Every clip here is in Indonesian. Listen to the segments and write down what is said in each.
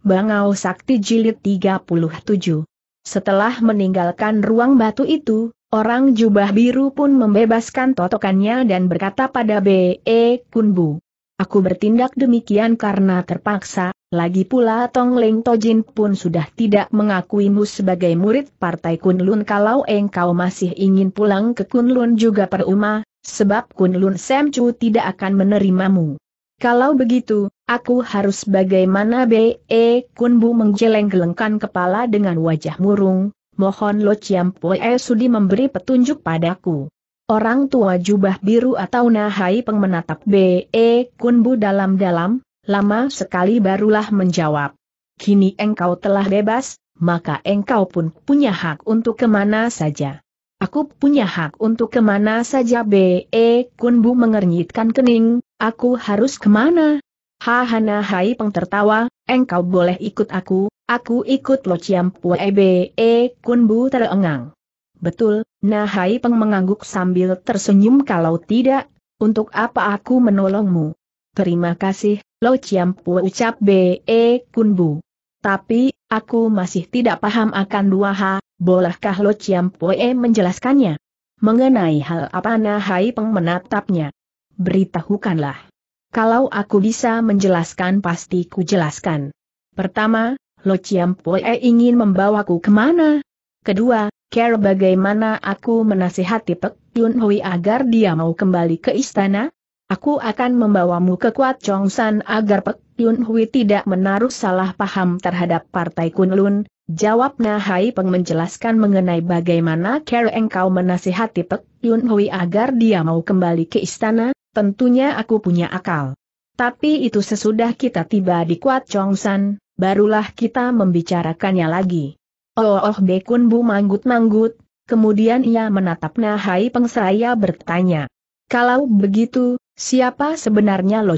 Bangau Sakti Jilid 37. Setelah meninggalkan ruang batu itu, orang jubah biru pun membebaskan totokannya dan berkata pada B.E. Kunbu. Aku bertindak demikian karena terpaksa, lagi pula Tong Leng Tojin pun sudah tidak mengakuimu sebagai murid partai Kunlun kalau engkau masih ingin pulang ke Kunlun juga perumah, sebab Kunlun Semcu tidak akan menerimamu. Kalau begitu, Aku harus bagaimana B.E. Eh, Kunbu menggeleng-gelengkan kepala dengan wajah murung, mohon Lo Chiam Pue Sudi memberi petunjuk padaku. Orang tua jubah biru atau Nahai pengmenatap be? B.E. Eh, Kunbu dalam-dalam, lama sekali barulah menjawab. Kini engkau telah bebas, maka engkau pun punya hak untuk kemana saja. Aku punya hak untuk kemana saja B.E. Eh, Kunbu mengernyitkan kening, aku harus kemana? Ha Hai Peng tertawa, engkau boleh ikut aku, aku ikut Lo Ciam puwebe E Kun Bu terengang. Betul, Nah Hai Peng mengangguk sambil tersenyum kalau tidak, untuk apa aku menolongmu? Terima kasih, Lo Ciam Pue ucap Be Kun Bu. Tapi, aku masih tidak paham akan dua ha, bolehkah Lo Ciam puwe menjelaskannya? Mengenai hal apa Nah Hai Peng menatapnya? Beritahukanlah. Kalau aku bisa menjelaskan pasti ku jelaskan. Pertama, Lo Chiam Poe ingin membawaku kemana? Kedua, care bagaimana aku menasihati Pek Yun Hui agar dia mau kembali ke istana? Aku akan membawamu ke Kuat San agar Pek Yun Hui tidak menaruh salah paham terhadap Partai Kunlun, Jawab Nahai Peng menjelaskan mengenai bagaimana care engkau menasihati Pek Yun Hui agar dia mau kembali ke istana, tentunya aku punya akal. Tapi itu sesudah kita tiba di Kuat Chongsan, barulah kita membicarakannya lagi. Oh oh, Bekun Bu manggut-manggut, kemudian ia menatap Nahai Peng saya bertanya. Kalau begitu, siapa sebenarnya Lo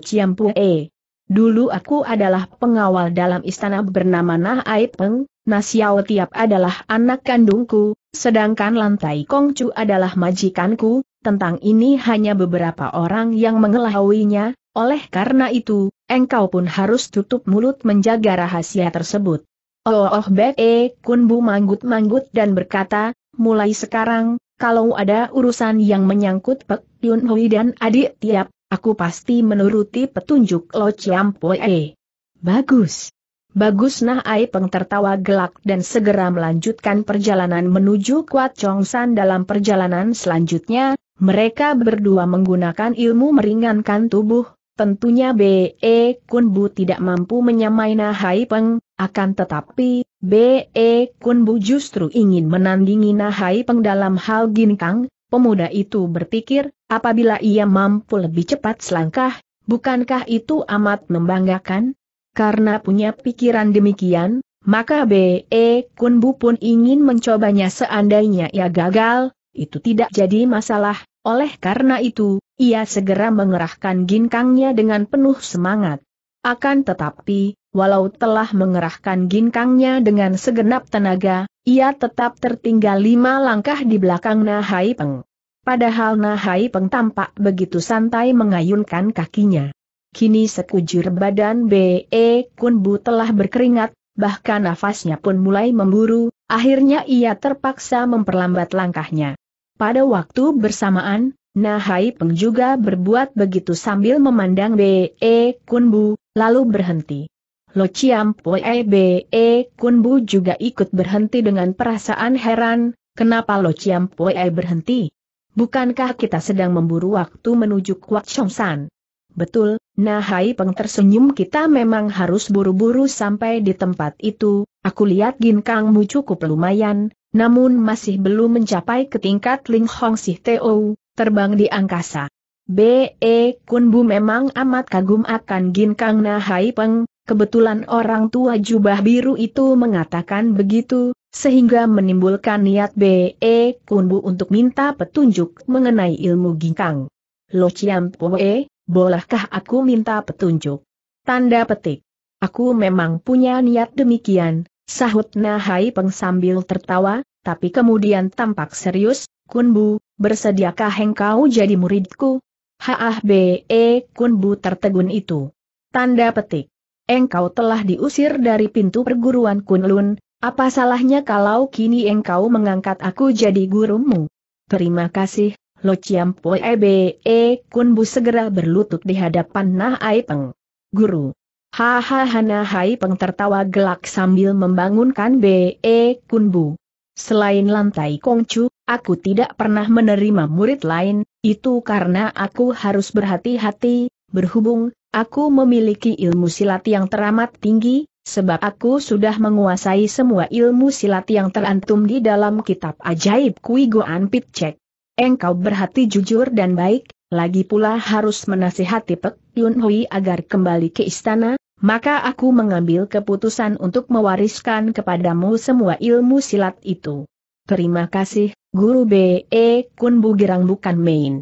E? Dulu aku adalah pengawal dalam istana bernama Nahai Peng, Nasiao Tiap adalah anak kandungku, sedangkan Lantai Kongcu adalah majikanku, tentang ini hanya beberapa orang yang mengelahuinya, oleh karena itu, engkau pun harus tutup mulut menjaga rahasia tersebut. Oh, oh Be Kunbu manggut-manggut dan berkata, mulai sekarang, kalau ada urusan yang menyangkut Pek Yun Hui dan adik tiap, aku pasti menuruti petunjuk Lo ciampo. Poe. Bagus. Bagus nah Ai Peng tertawa gelak dan segera melanjutkan perjalanan menuju Kuat Chong San dalam perjalanan selanjutnya, mereka berdua menggunakan ilmu meringankan tubuh, tentunya B.E. E Kunbu tidak mampu menyamai Na Hai Peng, akan tetapi, B.E. E Kunbu justru ingin menandingi Na Hai Peng dalam hal ginkang, pemuda itu berpikir, apabila ia mampu lebih cepat selangkah, bukankah itu amat membanggakan? Karena punya pikiran demikian, maka B.E. E Kunbu pun ingin mencobanya seandainya ia gagal, itu tidak jadi masalah, oleh karena itu, ia segera mengerahkan ginkangnya dengan penuh semangat. Akan tetapi, walau telah mengerahkan ginkangnya dengan segenap tenaga, ia tetap tertinggal lima langkah di belakang Nahai Peng. Padahal Nahai Peng tampak begitu santai mengayunkan kakinya. Kini sekujur badan B.E. Bu telah berkeringat, bahkan nafasnya pun mulai memburu, akhirnya ia terpaksa memperlambat langkahnya. Pada waktu bersamaan, Nahai Peng juga berbuat begitu sambil memandang B.E. E Kunbu, lalu berhenti. Lo Chiam Poe e B.E. E Kunbu juga ikut berhenti dengan perasaan heran, kenapa Lo Chiam Poe berhenti? Bukankah kita sedang memburu waktu menuju Kuat Chong San? Betul, Nahai Peng tersenyum kita memang harus buru-buru sampai di tempat itu, aku lihat Gin Kangmu cukup lumayan, namun masih belum mencapai ke tingkat Ling Hong Sih Teo, terbang di angkasa. B.E. Kun Bu memang amat kagum akan Gin Kang Na Hai Peng, kebetulan orang tua jubah biru itu mengatakan begitu, sehingga menimbulkan niat B.E. Kun Bu untuk minta petunjuk mengenai ilmu Gin Kang. Lo Chiam Pue, bolehkah aku minta petunjuk? Tanda petik. Aku memang punya niat demikian, Sahut Nahai Peng sambil tertawa, tapi kemudian tampak serius, Kunbu, bersediakah engkau jadi muridku? Haah be e, Kunbu tertegun itu. Tanda petik. Engkau telah diusir dari pintu perguruan Kunlun, apa salahnya kalau kini engkau mengangkat aku jadi gurumu? Terima kasih, Lo Chiam Poe Be e, Kunbu segera berlutut di hadapan Nahai Peng. Guru, Hahaha, Hai Peng tertawa gelak sambil membangunkan B.E. E, Kunbu. Selain lantai Kongcu, aku tidak pernah menerima murid lain, itu karena aku harus berhati-hati, berhubung, aku memiliki ilmu silat yang teramat tinggi, sebab aku sudah menguasai semua ilmu silat yang terantum di dalam kitab ajaib Kui Goan Pitcek. Engkau berhati jujur dan baik, lagi pula harus menasihati Pek Yun Hui agar kembali ke istana, maka aku mengambil keputusan untuk mewariskan kepadamu semua ilmu silat itu. Terima kasih, Guru B.E. Kun Girang bukan main.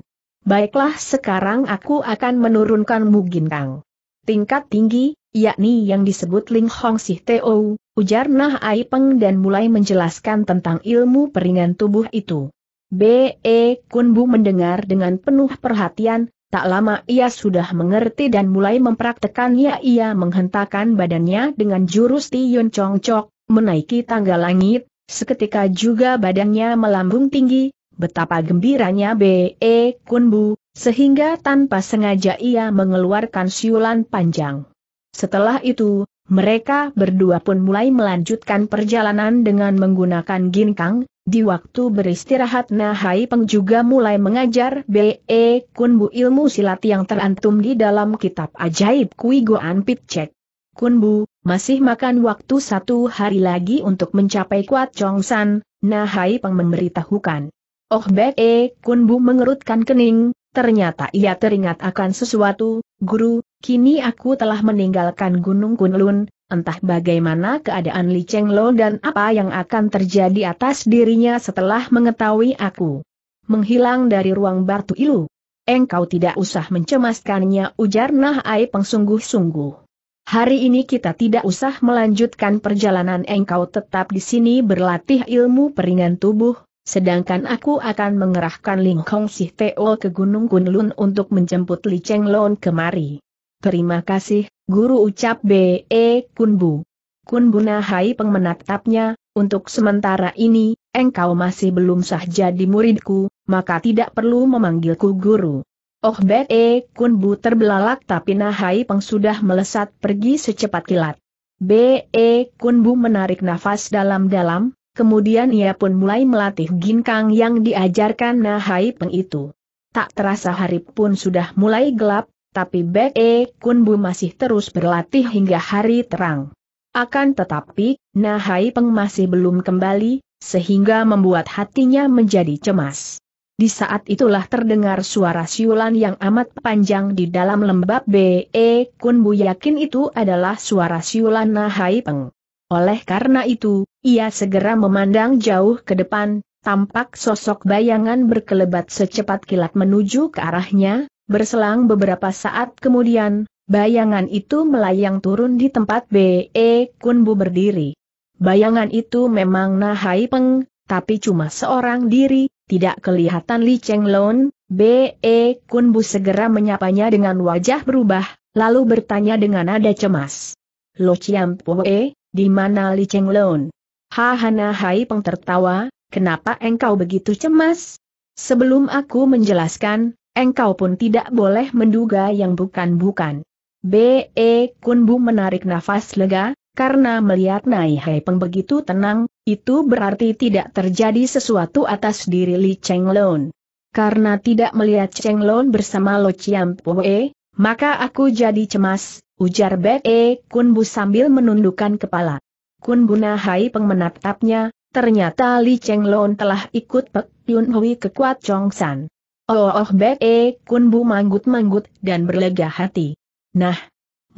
Baiklah sekarang aku akan menurunkan Mugintang. Tingkat tinggi, yakni yang disebut Ling Hong Si Teo, ujar Nah Ai dan mulai menjelaskan tentang ilmu peringan tubuh itu. B.E. Kun Bu mendengar dengan penuh perhatian, Tak lama ia sudah mengerti dan mulai mempraktekannya ia menghentakkan badannya dengan jurus Tiyun Chong Chok, menaiki tangga langit, seketika juga badannya melambung tinggi, betapa gembiranya B.E. Kunbu, sehingga tanpa sengaja ia mengeluarkan siulan panjang. Setelah itu, mereka berdua pun mulai melanjutkan perjalanan dengan menggunakan ginkang, di waktu beristirahat Nahai Peng juga mulai mengajar B.E. Kunbu ilmu silat yang terantum di dalam kitab ajaib Kui Goan Kun Kunbu, masih makan waktu satu hari lagi untuk mencapai Kuat Chong San, Nahai Peng memberitahukan. Oh B.E. Kunbu mengerutkan kening, ternyata ia teringat akan sesuatu, guru, kini aku telah meninggalkan Gunung Kunlun, Entah bagaimana keadaan Li Cheng Lo dan apa yang akan terjadi atas dirinya setelah mengetahui aku. Menghilang dari ruang Batu Ilu. Engkau tidak usah mencemaskannya ujar Nah peng sungguh-sungguh. Hari ini kita tidak usah melanjutkan perjalanan engkau tetap di sini berlatih ilmu peringan tubuh, sedangkan aku akan mengerahkan Ling Kong Sih Teo ke Gunung Kunlun untuk menjemput Li Cheng Lon kemari. Terima kasih, guru ucap B.E. Kunbu. Kunbu Nahai Peng menatapnya, untuk sementara ini, engkau masih belum sah jadi muridku, maka tidak perlu memanggilku guru. Oh B.E. Kunbu terbelalak tapi Nahai Peng sudah melesat pergi secepat kilat. B.E. Kunbu menarik nafas dalam-dalam, kemudian ia pun mulai melatih ginkang yang diajarkan Nahai Peng itu. Tak terasa hari pun sudah mulai gelap, tapi Bek E Bu masih terus berlatih hingga hari terang. Akan tetapi, Nahai Peng masih belum kembali, sehingga membuat hatinya menjadi cemas. Di saat itulah terdengar suara siulan yang amat panjang di dalam lembab B.E. Kun Bu yakin itu adalah suara siulan Nahai Peng. Oleh karena itu, ia segera memandang jauh ke depan, tampak sosok bayangan berkelebat secepat kilat menuju ke arahnya, Berselang beberapa saat kemudian, bayangan itu melayang turun di tempat B.E. Kunbu berdiri. Bayangan itu memang Nahai Peng, tapi cuma seorang diri, tidak kelihatan Li Cheng Lon, B.E. Kunbu segera menyapanya dengan wajah berubah, lalu bertanya dengan nada cemas. Lo Chiam Poe, di mana Li Cheng Lon? Haha Nahai Peng tertawa, kenapa engkau begitu cemas? Sebelum aku menjelaskan, engkau pun tidak boleh menduga yang bukan-bukan. B.E. Kunbu menarik nafas lega, karena melihat Nai Peng begitu tenang, itu berarti tidak terjadi sesuatu atas diri Li Cheng Lun. Karena tidak melihat Cheng Lun bersama Lo Chiam Poe, maka aku jadi cemas, ujar B.E. Kunbu sambil menundukkan kepala. Kunbu Nahai Peng menatapnya, ternyata Li Cheng Lun telah ikut Pek Yun Hui ke Kuat Chong San. Oh oh Bek E Kun Bu manggut-manggut dan berlega hati. Nah,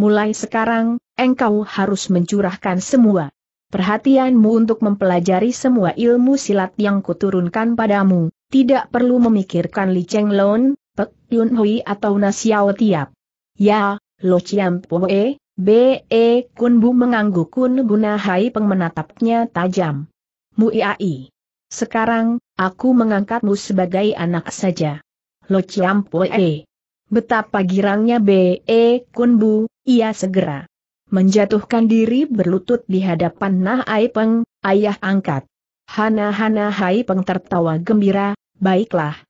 mulai sekarang, engkau harus mencurahkan semua perhatianmu untuk mempelajari semua ilmu silat yang kuturunkan padamu, tidak perlu memikirkan Li Cheng Lon, Pek Yun Hui atau Nasiao Tiap. Ya, Lo Chiam Poe, B.E. Kun Bu mengangguk Kun nahai pengmenatapnya tajam. Mu iai. Sekarang, aku mengangkatmu sebagai anak saja. Lo e Betapa girangnya B.E. Kunbu, ia segera menjatuhkan diri berlutut di hadapan Nah Ai Peng, ayah angkat. Hana-hana Hai Peng tertawa gembira, baiklah.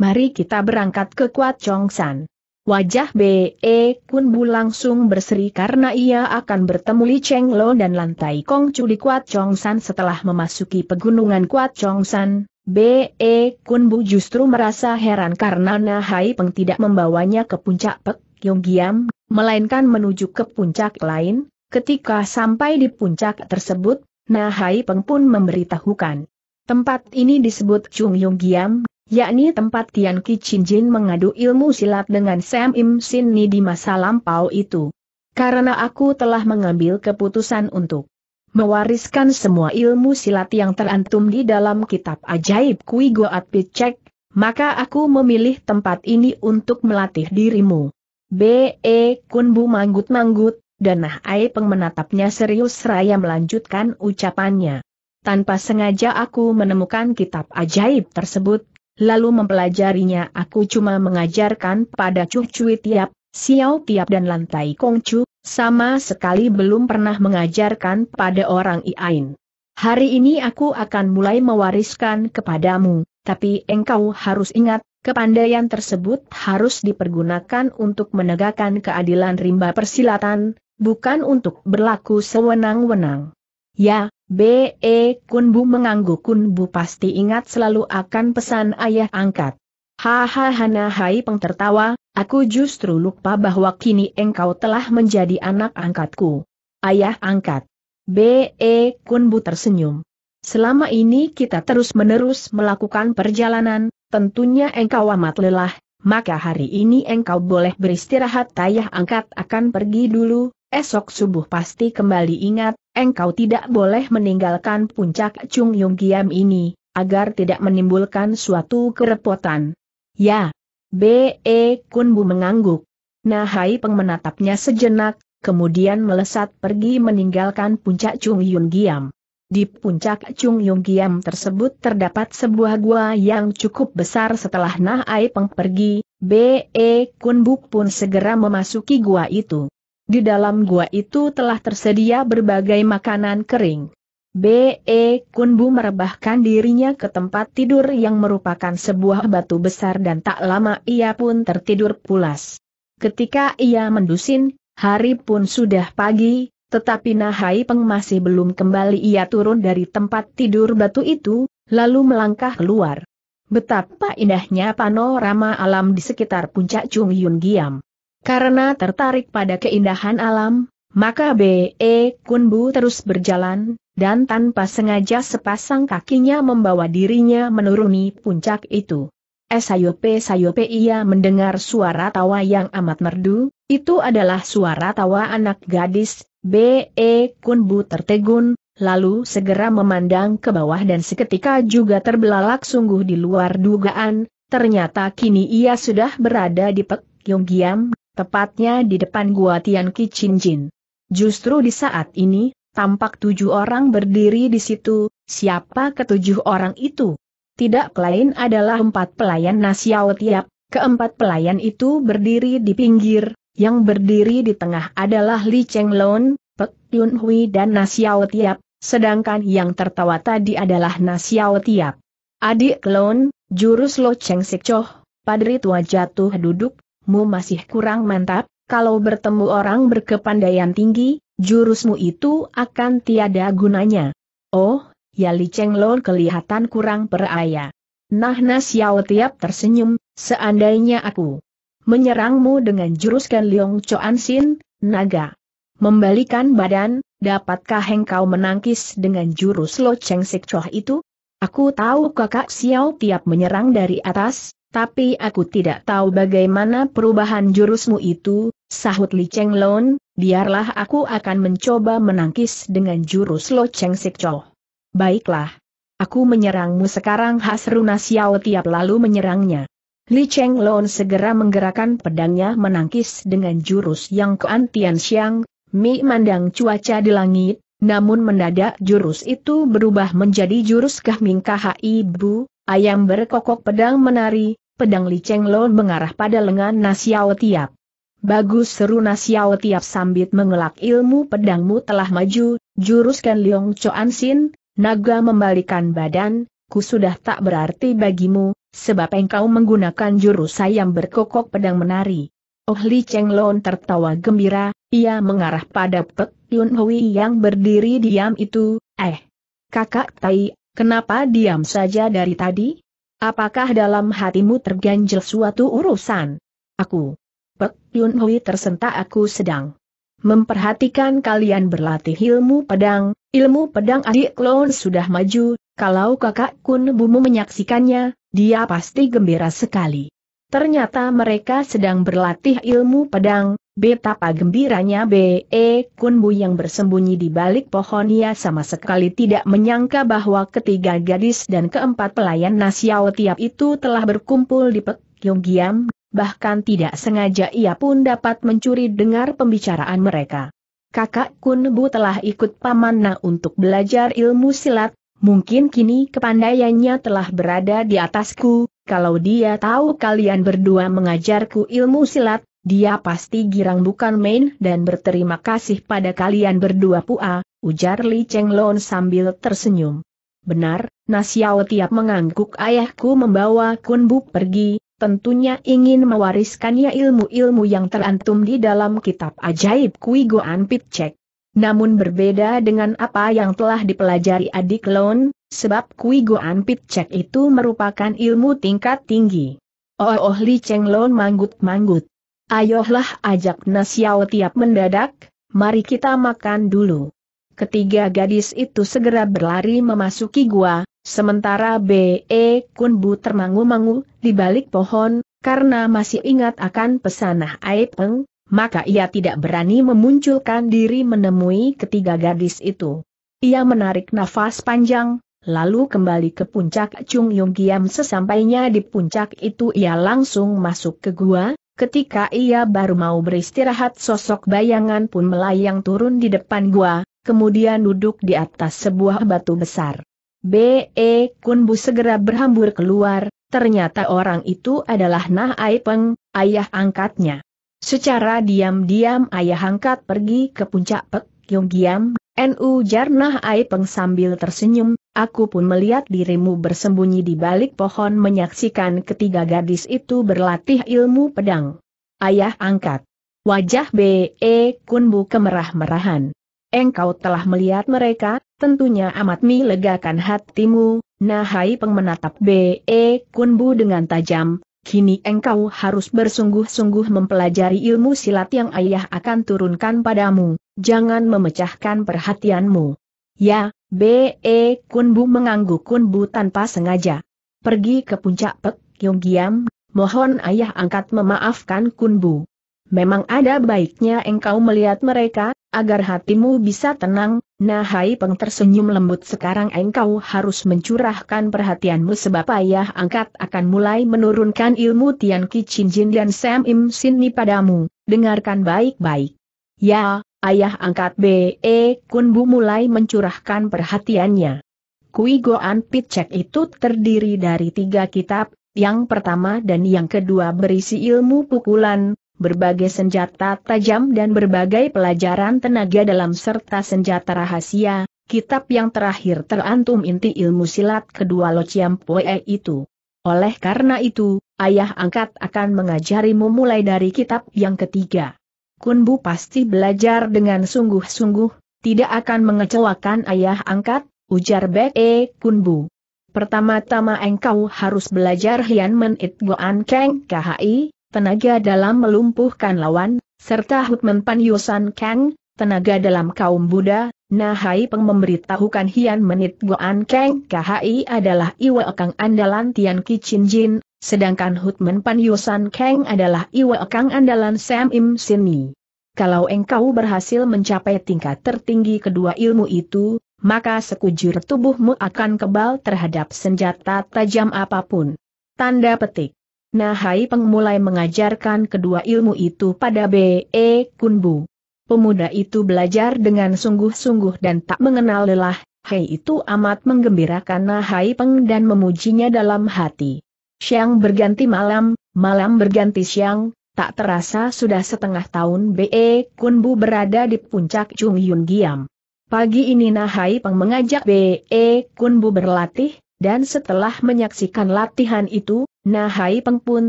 Mari kita berangkat ke Kuat Chong San. Wajah B.E. Kunbu langsung berseri karena ia akan bertemu Li Cheng Lo dan lantai Kong Chu di Kuat Chong San setelah memasuki pegunungan Kuat Chong San. B.E. Kunbu justru merasa heran karena Nahai Peng tidak membawanya ke puncak Pek Yonggiam, melainkan menuju ke puncak lain. Ketika sampai di puncak tersebut, Nahai Peng pun memberitahukan. Tempat ini disebut Chung Yonggiam, yakni tempat Tian Ki Chin Jin mengadu ilmu silat dengan Sam Im Sin Ni di masa lampau itu. Karena aku telah mengambil keputusan untuk mewariskan semua ilmu silat yang terantum di dalam kitab ajaib Kui Goat Picek, maka aku memilih tempat ini untuk melatih dirimu. B.E. Kunbu manggut-manggut, Danah Peng menatapnya serius seraya melanjutkan ucapannya. Tanpa sengaja aku menemukan kitab ajaib tersebut, lalu mempelajarinya aku cuma mengajarkan pada cucu tiap, siau tiap dan lantai kongcu, sama sekali belum pernah mengajarkan pada orang iain. Hari ini aku akan mulai mewariskan kepadamu, tapi engkau harus ingat, kepandaian tersebut harus dipergunakan untuk menegakkan keadilan rimba persilatan, bukan untuk berlaku sewenang-wenang. Ya, B.E. Kunbu mengangguk Kunbu pasti ingat selalu akan pesan ayah angkat. Hahaha Nahai Hai Peng tertawa, aku justru lupa bahwa kini engkau telah menjadi anak angkatku. Ayah angkat. B.E. Kunbu tersenyum. Selama ini kita terus-menerus melakukan perjalanan, tentunya engkau amat lelah, maka hari ini engkau boleh beristirahat. Ayah angkat akan pergi dulu, esok subuh pasti kembali ingat, engkau tidak boleh meninggalkan puncak Chung Yung Giam ini, agar tidak menimbulkan suatu kerepotan. Ya. B.E. Kunbu mengangguk. Nahai Peng menatapnya sejenak, kemudian melesat pergi meninggalkan puncak Chung Yung Giam. Di puncak Chung Yung Giam tersebut terdapat sebuah gua yang cukup besar setelah Nahai Peng pergi, B.E. Kunbuk pun segera memasuki gua itu. Di dalam gua itu telah tersedia berbagai makanan kering. B.E. Kunbu merebahkan dirinya ke tempat tidur yang merupakan sebuah batu besar dan tak lama ia pun tertidur pulas. Ketika ia mendusin, hari pun sudah pagi, tetapi Nahai Peng masih belum kembali ia turun dari tempat tidur batu itu, lalu melangkah keluar. Betapa indahnya panorama alam di sekitar puncak Chung Yun Giam. Karena tertarik pada keindahan alam, maka B.E. Kunbu terus berjalan, dan tanpa sengaja sepasang kakinya membawa dirinya menuruni puncak itu. Sayope Sayope ia mendengar suara tawa yang amat merdu, itu adalah suara tawa anak gadis, B.E. Kunbu tertegun, lalu segera memandang ke bawah dan seketika juga terbelalak sungguh di luar dugaan, ternyata kini ia sudah berada di Pek Yonggiam, tepatnya di depan gua Tian Kicinjin. Justru di saat ini, tampak tujuh orang berdiri di situ, siapa ketujuh orang itu? Tidak lain adalah empat pelayan Nasiao Tiap, keempat pelayan itu berdiri di pinggir, yang berdiri di tengah adalah Li Cheng Lon, Pek Yun Hui dan Nasiao Tiap, sedangkan yang tertawa tadi adalah Nasiao Tiap. Adik Lon, jurus Lo Cheng Sik Choh, Padri tua jatuh duduk, jurusmu masih kurang mantap, kalau bertemu orang berkepandaian tinggi, jurusmu itu akan tiada gunanya. Oh, ya Li Cheng Lo kelihatan kurang peraya. Nah nas Yao tiap tersenyum, seandainya aku menyerangmu dengan jurus Ken Leong Choan Sin, naga. Membalikan badan, dapatkah engkau menangkis dengan jurus Lo Cheng Sik Choh itu? Aku tahu kakak Xiao tiap menyerang dari atas, tapi aku tidak tahu bagaimana perubahan jurusmu itu, sahut Li Cheng Lon, biarlah aku akan mencoba menangkis dengan jurus Lo Cheng Sik Cho. Baiklah. Aku menyerangmu sekarang Hasruna Xiao tiap lalu menyerangnya. Li Cheng Lon segera menggerakkan pedangnya menangkis dengan jurus yang Kuan Tian Xiang, Mi mandang cuaca di langit, namun mendadak jurus itu berubah menjadi jurus Kahming Kah Ibu ayam berkokok pedang menari, pedang liceng lo mengarah pada lengan Nasiao Tiap. Bagus seru Nasiao Tiap sambil mengelak ilmu pedangmu telah maju, juruskan Liong Choan Sin, naga membalikan badan, ku sudah tak berarti bagimu, sebab engkau menggunakan jurus ayam berkokok pedang menari. Oh Li Cheng Lon tertawa gembira, ia mengarah pada Pek Yun Hui yang berdiri diam itu, eh. Kakak Tai, Kenapa diam saja dari tadi? Apakah dalam hatimu terganjel suatu urusan? Aku. Pek Yun Hui tersentak aku sedang memperhatikan kalian berlatih ilmu pedang, ilmu pedang adik klon sudah maju, kalau kakak kun bumu menyaksikannya, dia pasti gembira sekali. Ternyata mereka sedang berlatih ilmu pedang, betapa gembiranya B.E. Kunbu yang bersembunyi di balik pohon ia sama sekali tidak menyangka bahwa ketiga gadis dan keempat pelayan Nasiao tiap itu telah berkumpul di Pekyong Giam, bahkan tidak sengaja ia pun dapat mencuri dengar pembicaraan mereka. Kakak Kunbu telah ikut Paman untuk belajar ilmu silat, Mungkin kini kepandaiannya telah berada di atasku, kalau dia tahu kalian berdua mengajarku ilmu silat, dia pasti girang bukan main dan berterima kasih pada kalian berdua pua, ujar Li Cheng Lon sambil tersenyum. Benar, Nasiao tiap mengangguk ayahku membawa kunbuk pergi, tentunya ingin mewariskannya ilmu-ilmu yang terantum di dalam kitab ajaib Kui Goan Cek. Namun berbeda dengan apa yang telah dipelajari adik Lon, sebab Kui Goan Pit Cek itu merupakan ilmu tingkat tinggi. Oh, oh Li Cheng Lon manggut-manggut. Ayolah ajak Nasiao tiap mendadak, mari kita makan dulu. Ketiga gadis itu segera berlari memasuki gua, sementara B.E. Kun Bu termangu-mangu di balik pohon, karena masih ingat akan pesanah Aipeng, maka ia tidak berani memunculkan diri menemui ketiga gadis itu. Ia menarik nafas panjang, lalu kembali ke puncak Chung Yung Giam sesampainya di puncak itu ia langsung masuk ke gua, ketika ia baru mau beristirahat sosok bayangan pun melayang turun di depan gua, kemudian duduk di atas sebuah batu besar. B.E. Kunbu segera berhambur keluar, ternyata orang itu adalah Nah Aipeng, ayah angkatnya. Secara diam-diam ayah angkat pergi ke puncak Pek Yonggiam, NU Jarnah peng sambil tersenyum, aku pun melihat dirimu bersembunyi di balik pohon menyaksikan ketiga gadis itu berlatih ilmu pedang. Ayah angkat. Wajah B.E. Kunbu kemerah-merahan. Engkau telah melihat mereka, tentunya amat melegakan hatimu. hatimu, Nahai peng menatap B.E. Kunbu dengan tajam, kini engkau harus bersungguh-sungguh mempelajari ilmu silat yang ayah akan turunkan padamu, jangan memecahkan perhatianmu. Ya, B.E. Kunbu mengangguk Kunbu tanpa sengaja. Pergi ke puncak Pek Yong Giam, mohon ayah angkat memaafkan Kunbu. Memang ada baiknya engkau melihat mereka, agar hatimu bisa tenang, Nahai Peng tersenyum lembut sekarang engkau harus mencurahkan perhatianmu sebab ayah angkat akan mulai menurunkan ilmu Tian Ki Chin Jin dan Sam Im Sin Ni padamu, dengarkan baik-baik. Ya, ayah angkat B.E. E Kun Bu mulai mencurahkan perhatiannya. Kui Goan Pichek itu terdiri dari tiga kitab, yang pertama dan yang kedua berisi ilmu pukulan, berbagai senjata tajam dan berbagai pelajaran tenaga dalam serta senjata rahasia, kitab yang terakhir terantum inti ilmu silat kedua Lo Chiampoe itu. Oleh karena itu, ayah angkat akan mengajarimu mulai dari kitab yang ketiga. Kunbu pasti belajar dengan sungguh-sungguh, tidak akan mengecewakan ayah angkat, ujar Beke Kunbu. Pertama-tama engkau harus belajar Hian Menit Goan Keng KHI, tenaga dalam melumpuhkan lawan, serta Pan Yusan Kang, tenaga dalam kaum Buddha, Nahai Peng memberitahukan Hian Menit Goan Kang KHI adalah Iwa Kang andalan Tian Kichin Jin, sedangkan Hutman Pan Yusan Kang adalah Iwa Kang andalan Sam Im Sini. Kalau engkau berhasil mencapai tingkat tertinggi kedua ilmu itu, maka sekujur tubuhmu akan kebal terhadap senjata tajam apapun. Tanda petik. Nah Hai Peng mulai mengajarkan kedua ilmu itu pada B.E. Kunbu. Pemuda itu belajar dengan sungguh-sungguh dan tak mengenal lelah, Hai itu amat menggembirakan Nah Hai Peng dan memujinya dalam hati. Siang berganti malam, malam berganti siang, tak terasa sudah setengah tahun B.E. Kunbu berada di puncak Chung Yun Giam. Pagi ini Nahai Hai Peng mengajak B.E. Kunbu berlatih, dan setelah menyaksikan latihan itu, Nahai Peng pun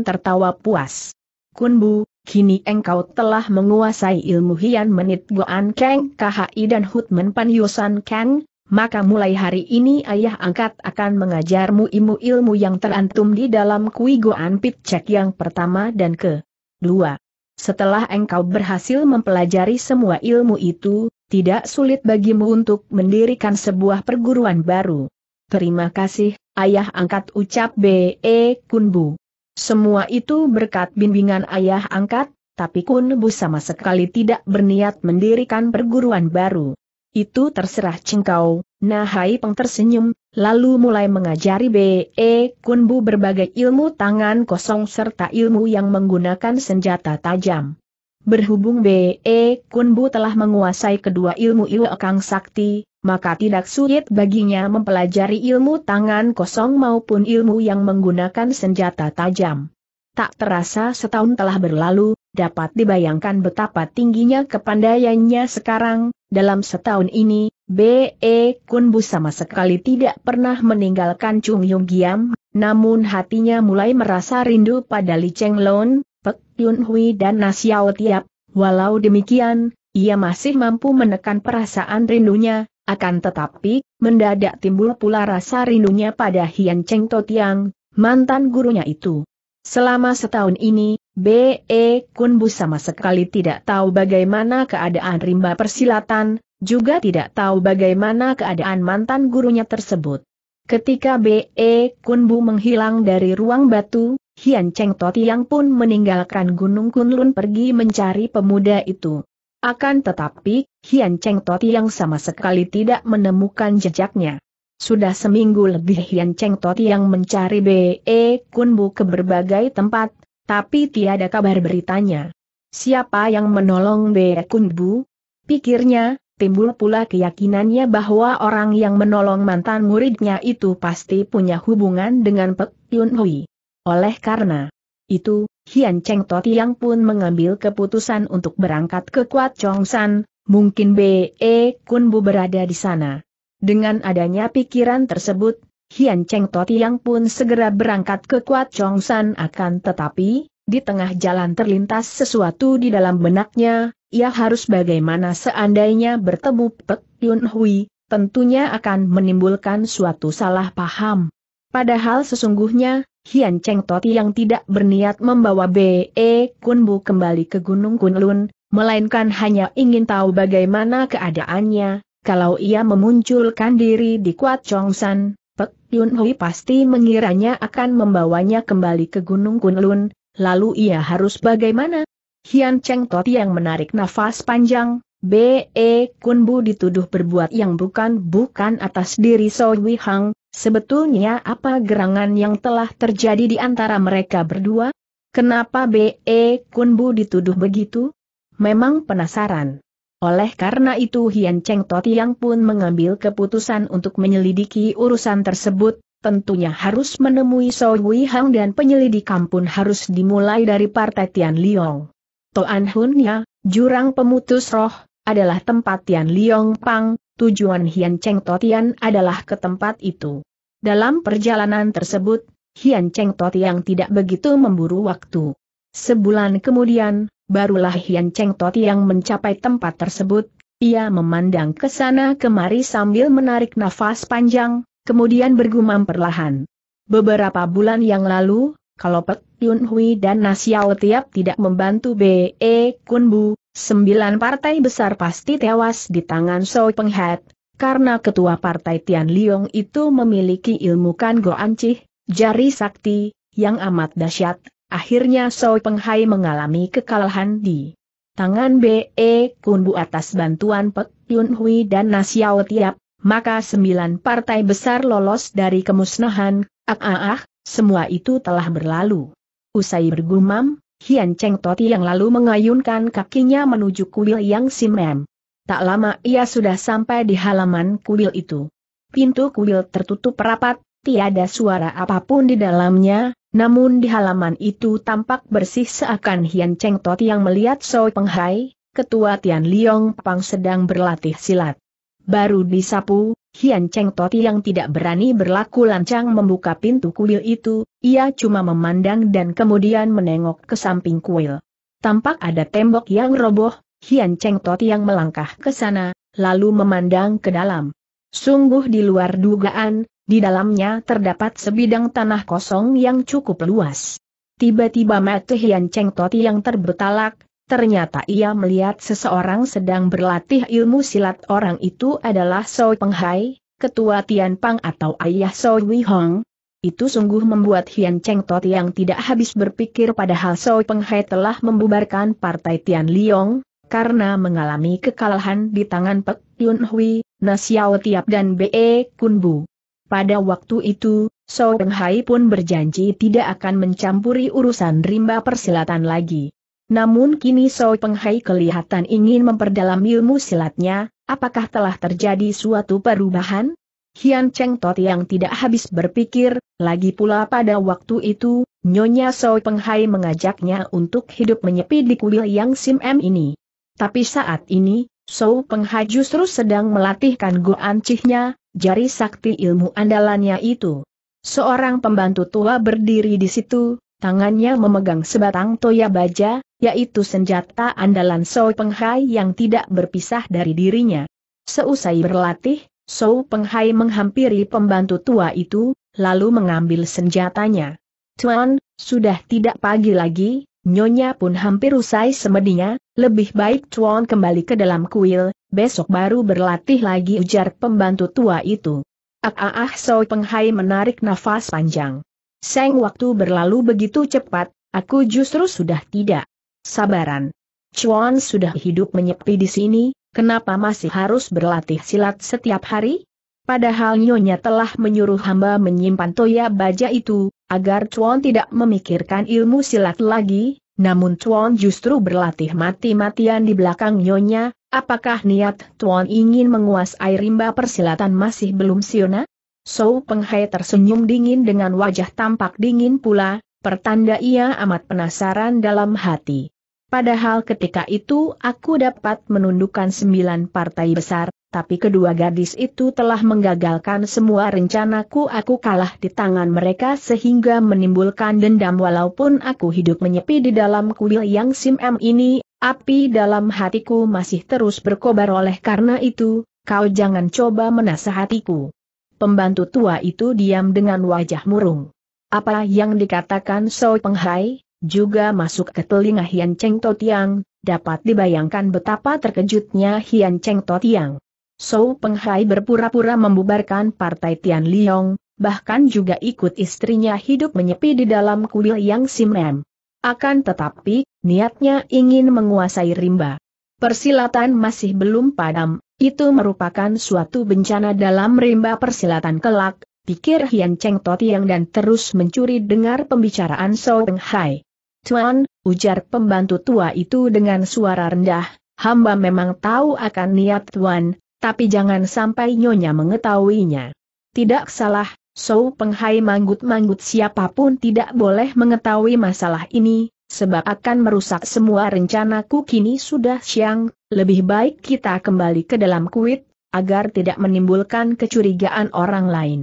tertawa puas. Kunbu, kini engkau telah menguasai ilmu Hian Menit Goan Kang KHI dan Hutmen Pan Yosan Kang, maka mulai hari ini ayah angkat akan mengajarmu ilmu-ilmu yang terantum di dalam Kui Goan Cek yang pertama dan ke dua. Setelah engkau berhasil mempelajari semua ilmu itu, tidak sulit bagimu untuk mendirikan sebuah perguruan baru. Terima kasih, ayah angkat ucap B.E. Kunbu. Semua itu berkat bimbingan ayah angkat, tapi Kunbu sama sekali tidak berniat mendirikan perguruan baru. Itu terserah cengkau, Nahai Peng tersenyum, lalu mulai mengajari B.E. Kunbu berbagai ilmu tangan kosong serta ilmu yang menggunakan senjata tajam. Berhubung B.E. Kunbu telah menguasai kedua ilmu ilmu Kang Sakti, maka tidak sulit baginya mempelajari ilmu tangan kosong maupun ilmu yang menggunakan senjata tajam. Tak terasa setahun telah berlalu, dapat dibayangkan betapa tingginya kepandaiannya sekarang, dalam setahun ini, B.E. Kunbu sama sekali tidak pernah meninggalkan Chung Yung Giam, namun hatinya mulai merasa rindu pada Li Cheng Lon, Pek Yun Hui dan Nasiao Tiap, walau demikian, ia masih mampu menekan perasaan rindunya, akan tetapi, mendadak timbul pula rasa rindunya pada Hian Cheng Totiang, mantan gurunya itu. Selama setahun ini, B.E. Kunbu sama sekali tidak tahu bagaimana keadaan rimba persilatan, juga tidak tahu bagaimana keadaan mantan gurunya tersebut. Ketika B.E. Kunbu menghilang dari ruang batu, Hian Cheng Totiang pun meninggalkan Gunung Kunlun pergi mencari pemuda itu. Akan tetapi, Hian Cheng Toti yang sama sekali tidak menemukan jejaknya. Sudah seminggu lebih Hian Cheng Toti yang mencari B.E. Kunbu ke berbagai tempat, tapi tiada kabar beritanya. Siapa yang menolong B.E. Kunbu? Pikirnya, timbul pula keyakinannya bahwa orang yang menolong mantan muridnya itu pasti punya hubungan dengan Pek Yun Hui. Oleh karena itu, Hian Cheng To pun mengambil keputusan untuk berangkat ke Kuat Chong San, mungkin B.E. Kun Bu berada di sana. Dengan adanya pikiran tersebut, Hian Cheng To pun segera berangkat ke Kuat Chong San akan tetapi, di tengah jalan terlintas sesuatu di dalam benaknya, ia harus bagaimana seandainya bertemu Pek Yun Hui, tentunya akan menimbulkan suatu salah paham. Padahal sesungguhnya, Hian Cheng Toti yang tidak berniat membawa B.E. Bu kembali ke Gunung Kunlun, melainkan hanya ingin tahu bagaimana keadaannya, kalau ia memunculkan diri di Kuat Chongsan, Pek Yun Hui pasti mengiranya akan membawanya kembali ke Gunung Kunlun, lalu ia harus bagaimana? Hian Cheng Toti yang menarik nafas panjang, B.E. Bu dituduh berbuat yang bukan-bukan atas diri So Wihang, Sebetulnya apa gerangan yang telah terjadi di antara mereka berdua? Kenapa B.E. Kunbu dituduh begitu? Memang penasaran. Oleh karena itu Hian Cheng Totiang pun mengambil keputusan untuk menyelidiki urusan tersebut, tentunya harus menemui So Wei Hang dan penyelidik pun harus dimulai dari Partai Tian Liong. Toan ya, jurang pemutus roh, adalah tempat Tian Liong Pang, tujuan Hian Cheng Totian adalah ke tempat itu. Dalam perjalanan tersebut, Hian Cheng Totian tidak begitu memburu waktu. Sebulan kemudian, barulah Hian Cheng Totian mencapai tempat tersebut, ia memandang ke sana kemari sambil menarik nafas panjang, kemudian bergumam perlahan. Beberapa bulan yang lalu, kalau Pek Yun Hui dan Nasiao Tiap tidak membantu B.E. Kun Bu, sembilan partai besar pasti tewas di tangan So Penghat, karena ketua partai Tian Liong itu memiliki ilmu kan Go Ancih, jari sakti, yang amat dahsyat, akhirnya So Penghai mengalami kekalahan di tangan B.E. Kun Bu atas bantuan Pek Yun Hui dan Nasiao Tiap, maka sembilan partai besar lolos dari kemusnahan, ak ah ah, ah. Semua itu telah berlalu. Usai bergumam, Hian Cheng Toti yang lalu mengayunkan kakinya menuju kuil yang simem. Tak lama ia sudah sampai di halaman kuil itu. Pintu kuil tertutup rapat, tiada suara apapun di dalamnya, namun di halaman itu tampak bersih seakan Hian Cheng Toti yang melihat Soi Penghai, ketua Tian Liong Pang sedang berlatih silat. Baru disapu, Hian Cheng Toti yang tidak berani berlaku lancang membuka pintu kuil itu, ia cuma memandang dan kemudian menengok ke samping kuil. Tampak ada tembok yang roboh, Hian Cheng Toti yang melangkah ke sana, lalu memandang ke dalam. Sungguh di luar dugaan, di dalamnya terdapat sebidang tanah kosong yang cukup luas. Tiba-tiba mata Hian Cheng Toti yang terbetalak, Ternyata ia melihat seseorang sedang berlatih ilmu silat orang itu adalah So Penghai, ketua Tian Pang atau ayah So Wei Hong. Itu sungguh membuat Hian Cheng Tot yang tidak habis berpikir padahal So Penghai telah membubarkan partai Tian Liong, karena mengalami kekalahan di tangan Pek Yun Hui, Nasiao Tiap dan Be Kun Bu. Pada waktu itu, So Penghai pun berjanji tidak akan mencampuri urusan rimba persilatan lagi. Namun kini Soi Penghai kelihatan ingin memperdalam ilmu silatnya, apakah telah terjadi suatu perubahan? Hian Cheng Tot yang tidak habis berpikir, lagi pula pada waktu itu, Nyonya Soi Penghai mengajaknya untuk hidup menyepi di kuil Yang Sim M ini. Tapi saat ini, Soe Penghai justru sedang melatihkan Goan Cihnya, jari sakti ilmu andalannya itu. Seorang pembantu tua berdiri di situ, tangannya memegang sebatang toya baja, yaitu senjata andalan Sou Penghai yang tidak berpisah dari dirinya. Seusai berlatih, Sou Penghai menghampiri pembantu tua itu, lalu mengambil senjatanya. Tuan, sudah tidak pagi lagi, Nyonya pun hampir usai semedinya, lebih baik Tuan kembali ke dalam kuil, besok baru berlatih lagi ujar pembantu tua itu. Ah ah ah Sou Penghai menarik nafas panjang. Seng waktu berlalu begitu cepat, aku justru sudah tidak Sabaran. Chuan sudah hidup menyepi di sini, kenapa masih harus berlatih silat setiap hari? Padahal Nyonya telah menyuruh hamba menyimpan toya baja itu, agar Chuan tidak memikirkan ilmu silat lagi, namun Chuan justru berlatih mati-matian di belakang Nyonya, apakah niat Chuan ingin menguasai rimba persilatan masih belum siona? So Penghai tersenyum dingin dengan wajah tampak dingin pula, pertanda ia amat penasaran dalam hati. Padahal ketika itu aku dapat menundukkan sembilan partai besar, tapi kedua gadis itu telah menggagalkan semua rencanaku aku kalah di tangan mereka sehingga menimbulkan dendam walaupun aku hidup menyepi di dalam kuil yang simem ini, api dalam hatiku masih terus berkobar oleh karena itu, kau jangan coba menasehatiku. Pembantu tua itu diam dengan wajah murung. Apa yang dikatakan Soi Penghai, juga masuk ke telinga Hian Cheng Tiang, dapat dibayangkan betapa terkejutnya Hian Cheng Tiang. Soi Penghai berpura-pura membubarkan partai Tian Liong, bahkan juga ikut istrinya hidup menyepi di dalam kuil Yang Simrem. Akan tetapi, niatnya ingin menguasai rimba. Persilatan masih belum padam, itu merupakan suatu bencana dalam rimba persilatan kelak, pikir Hian Cheng Totiang dan terus mencuri dengar pembicaraan So Peng Hai. Tuan, ujar pembantu tua itu dengan suara rendah, hamba memang tahu akan niat Tuan, tapi jangan sampai Nyonya mengetahuinya. Tidak salah, So Hai manggut-manggut siapapun tidak boleh mengetahui masalah ini, sebab akan merusak semua rencanaku kini sudah siang, lebih baik kita kembali ke dalam kuit, agar tidak menimbulkan kecurigaan orang lain.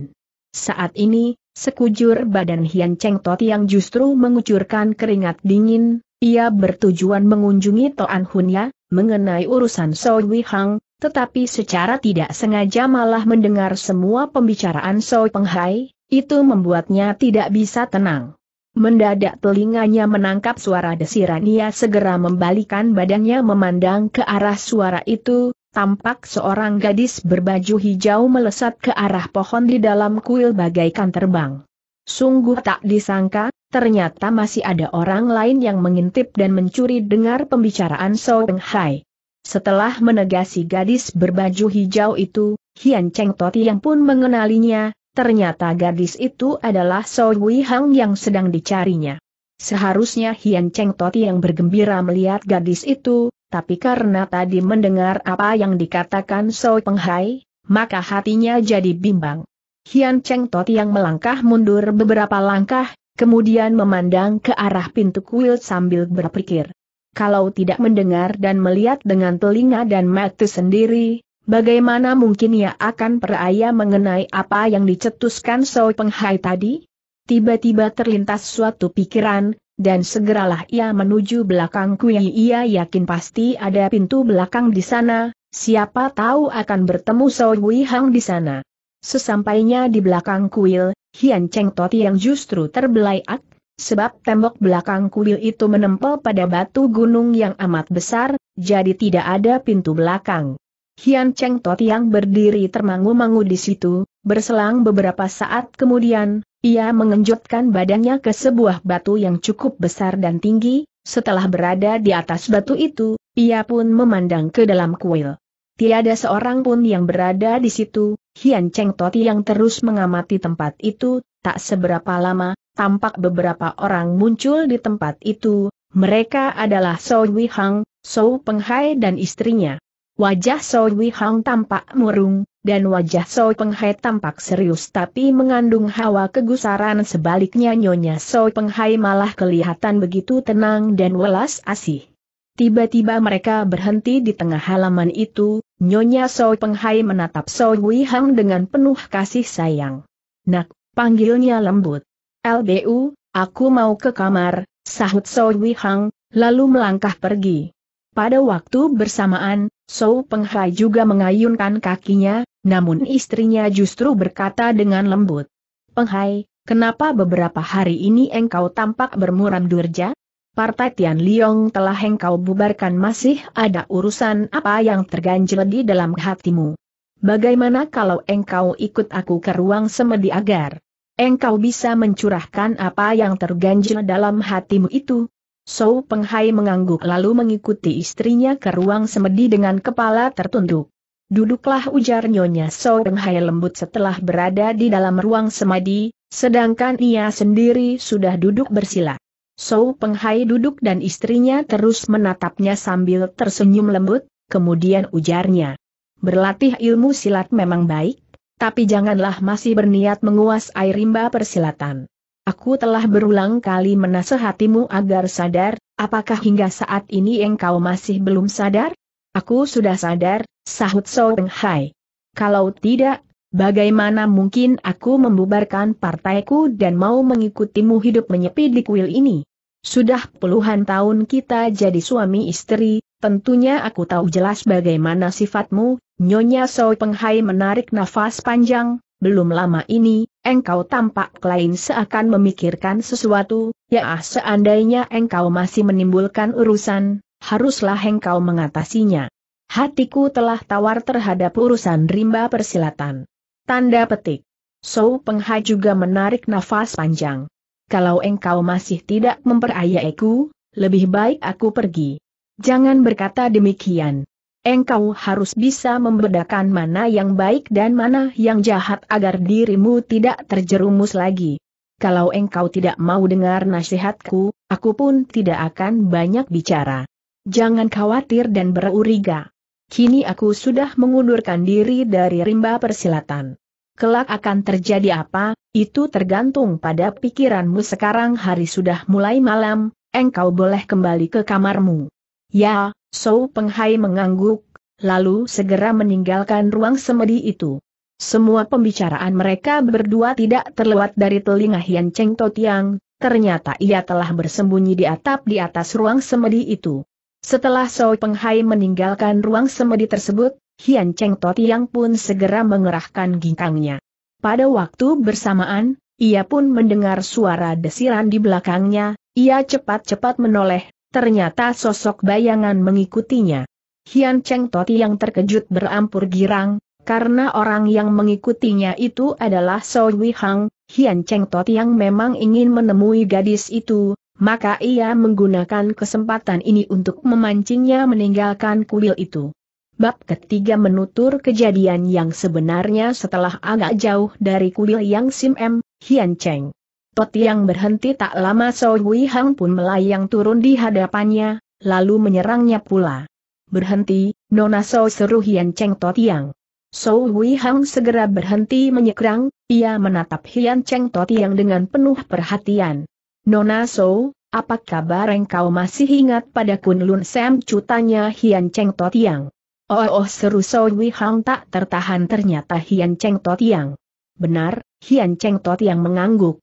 Saat ini, sekujur badan Hian Cheng Tot yang justru mengucurkan keringat dingin, ia bertujuan mengunjungi Toan Hunya, mengenai urusan Soi Hang, tetapi secara tidak sengaja malah mendengar semua pembicaraan Soi Penghai, itu membuatnya tidak bisa tenang. Mendadak telinganya menangkap suara desiran ia segera membalikan badannya memandang ke arah suara itu, tampak seorang gadis berbaju hijau melesat ke arah pohon di dalam kuil bagaikan terbang. Sungguh tak disangka, ternyata masih ada orang lain yang mengintip dan mencuri dengar pembicaraan So Peng Hai. Setelah menegasi gadis berbaju hijau itu, Hian Cheng Toti yang pun mengenalinya, ternyata gadis itu adalah So Wei Hang yang sedang dicarinya. Seharusnya Hian Cheng Toti yang bergembira melihat gadis itu, tapi karena tadi mendengar apa yang dikatakan So Penghai, maka hatinya jadi bimbang. Hian Cheng Tot yang melangkah mundur beberapa langkah, kemudian memandang ke arah pintu kuil sambil berpikir. Kalau tidak mendengar dan melihat dengan telinga dan mata sendiri, bagaimana mungkin ia akan peraya mengenai apa yang dicetuskan So Penghai tadi? Tiba-tiba terlintas suatu pikiran, dan segeralah ia menuju belakang Kui ia yakin pasti ada pintu belakang di sana, siapa tahu akan bertemu Soi Wei Hang di sana. Sesampainya di belakang kuil, Hian Cheng Toti yang justru ak, sebab tembok belakang kuil itu menempel pada batu gunung yang amat besar, jadi tidak ada pintu belakang. Hian Cheng Toti yang berdiri termangu-mangu di situ, berselang beberapa saat kemudian, ia mengenjotkan badannya ke sebuah batu yang cukup besar dan tinggi, setelah berada di atas batu itu, ia pun memandang ke dalam kuil. Tiada seorang pun yang berada di situ, Hian Cheng Toti yang terus mengamati tempat itu, tak seberapa lama, tampak beberapa orang muncul di tempat itu, mereka adalah Sou Wihang, Sou Penghai dan istrinya. Wajah Sou Wihang tampak murung, dan wajah Soi Penghai tampak serius tapi mengandung hawa kegusaran sebaliknya Nyonya Soi Penghai malah kelihatan begitu tenang dan welas asih. Tiba-tiba mereka berhenti di tengah halaman itu, Nyonya Soi Penghai menatap Soi Wihang dengan penuh kasih sayang. Nak, panggilnya lembut. LBU, aku mau ke kamar, sahut Soi Wihang, lalu melangkah pergi. Pada waktu bersamaan, Sou Penghai juga mengayunkan kakinya, namun istrinya justru berkata dengan lembut. Penghai, kenapa beberapa hari ini engkau tampak bermuram durja? Partai Tian Liong telah engkau bubarkan masih ada urusan apa yang terganjel di dalam hatimu. Bagaimana kalau engkau ikut aku ke ruang semedi agar engkau bisa mencurahkan apa yang terganjel dalam hatimu itu? Sou Penghai mengangguk lalu mengikuti istrinya ke ruang semedi dengan kepala tertunduk. Duduklah ujar Nyonya Sou Penghai lembut setelah berada di dalam ruang semedi, sedangkan ia sendiri sudah duduk bersila. Sou Penghai duduk dan istrinya terus menatapnya sambil tersenyum lembut, kemudian ujarnya. Berlatih ilmu silat memang baik, tapi janganlah masih berniat menguasai rimba persilatan. Aku telah berulang kali menasehatimu agar sadar, apakah hingga saat ini engkau masih belum sadar? Aku sudah sadar, sahut Peng Hai. Kalau tidak, bagaimana mungkin aku membubarkan partaiku dan mau mengikutimu hidup menyepi di kuil ini? Sudah puluhan tahun kita jadi suami istri, tentunya aku tahu jelas bagaimana sifatmu, Nyonya Peng Penghai menarik nafas panjang, belum lama ini, Engkau tampak lain seakan memikirkan sesuatu, ya ah seandainya engkau masih menimbulkan urusan, haruslah engkau mengatasinya. Hatiku telah tawar terhadap urusan rimba persilatan. Tanda petik. So Pengha juga menarik nafas panjang. Kalau engkau masih tidak memperayaiku, lebih baik aku pergi. Jangan berkata demikian engkau harus bisa membedakan mana yang baik dan mana yang jahat agar dirimu tidak terjerumus lagi. Kalau engkau tidak mau dengar nasihatku, aku pun tidak akan banyak bicara. Jangan khawatir dan beruriga. Kini aku sudah mengundurkan diri dari rimba persilatan. Kelak akan terjadi apa, itu tergantung pada pikiranmu sekarang hari sudah mulai malam, engkau boleh kembali ke kamarmu. Ya, Sou Penghai mengangguk, lalu segera meninggalkan ruang semedi itu. Semua pembicaraan mereka berdua tidak terlewat dari telinga Hian Cheng Totiang, ternyata ia telah bersembunyi di atap di atas ruang semedi itu. Setelah Sou Penghai meninggalkan ruang semedi tersebut, Hian Cheng Totiang pun segera mengerahkan ginkangnya. Pada waktu bersamaan, ia pun mendengar suara desiran di belakangnya, ia cepat-cepat menoleh, ternyata sosok bayangan mengikutinya. Hian Cheng Toti yang terkejut berampur girang, karena orang yang mengikutinya itu adalah So Wei Hang, Hian Cheng Toti yang memang ingin menemui gadis itu, maka ia menggunakan kesempatan ini untuk memancingnya meninggalkan kuil itu. Bab ketiga menutur kejadian yang sebenarnya setelah agak jauh dari kuil Yang Sim M, Hian Cheng. Tot yang berhenti tak lama So Hui Hang pun melayang turun di hadapannya, lalu menyerangnya pula. Berhenti, Nona So seru Hian Cheng Tot Yang. So Hui Hang segera berhenti menyekrang, ia menatap Hian Cheng Tot Yang dengan penuh perhatian. Nona So, apa kabar engkau masih ingat pada Kun Lun Sam cutanya Hian Cheng Tot Yang? Oh, oh, seru So Hui Hang tak tertahan ternyata Hian Cheng Tot Yang. Benar, Hian Cheng Tot Yang mengangguk.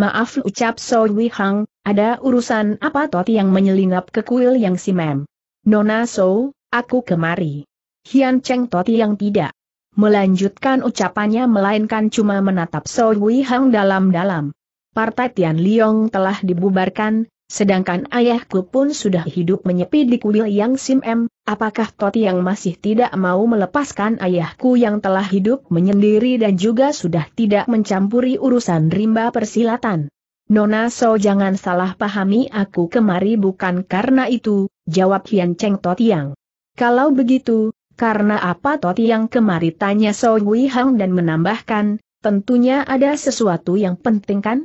Maaf ucap Sowi Hang, ada urusan apa Toti yang menyelinap ke kuil yang si mem? Nona So, aku kemari. Hian Cheng Toti yang tidak melanjutkan ucapannya melainkan cuma menatap Sowi Hang dalam-dalam. Partai Tian Liong telah dibubarkan, Sedangkan ayahku pun sudah hidup menyepi di kuil yang Sim M, apakah Toti yang masih tidak mau melepaskan ayahku yang telah hidup menyendiri dan juga sudah tidak mencampuri urusan rimba persilatan? Nona So jangan salah pahami aku kemari bukan karena itu, jawab Hian Cheng Totiang. Kalau begitu, karena apa yang kemari tanya So Wei Hang dan menambahkan, tentunya ada sesuatu yang penting kan?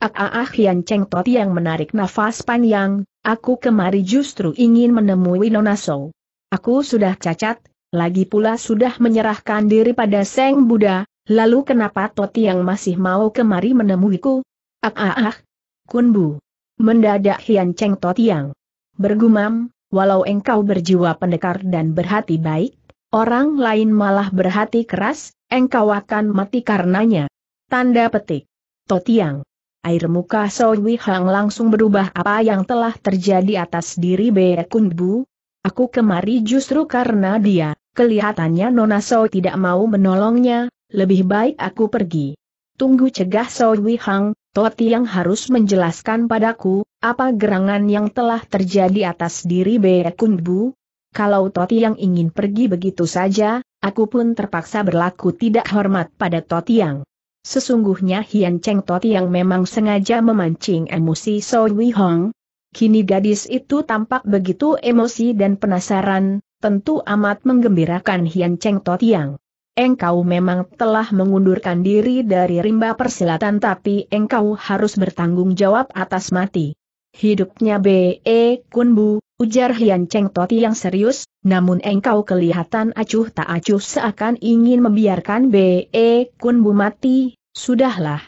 Ah ah Hian Cheng Tot yang menarik nafas panjang, aku kemari justru ingin menemui Nona So. Aku sudah cacat, lagi pula sudah menyerahkan diri pada Seng Buddha, lalu kenapa Tot yang masih mau kemari menemuiku? Ah ah ah, Bu Mendadak Hian Cheng Tot yang bergumam, walau engkau berjiwa pendekar dan berhati baik, orang lain malah berhati keras, engkau akan mati karenanya. Tanda petik. Totiang. Air muka Sowi Hang langsung berubah apa yang telah terjadi atas diri Be Kun Bu. Aku kemari justru karena dia, kelihatannya Nona So tidak mau menolongnya, lebih baik aku pergi. Tunggu cegah Sowi Hang, Toti yang harus menjelaskan padaku, apa gerangan yang telah terjadi atas diri Be Kun Bu. Kalau Toti yang ingin pergi begitu saja, aku pun terpaksa berlaku tidak hormat pada Toti yang. Sesungguhnya Hian Cheng Toti yang memang sengaja memancing emosi So Wei Hong. Kini gadis itu tampak begitu emosi dan penasaran, tentu amat menggembirakan Hian Cheng Toti yang. Engkau memang telah mengundurkan diri dari rimba persilatan tapi engkau harus bertanggung jawab atas mati. Hidupnya B.E. E Kunbu, Ujar Hian Cheng Toti yang serius, namun engkau kelihatan acuh tak acuh seakan ingin membiarkan B.E. Kun Bu mati, sudahlah.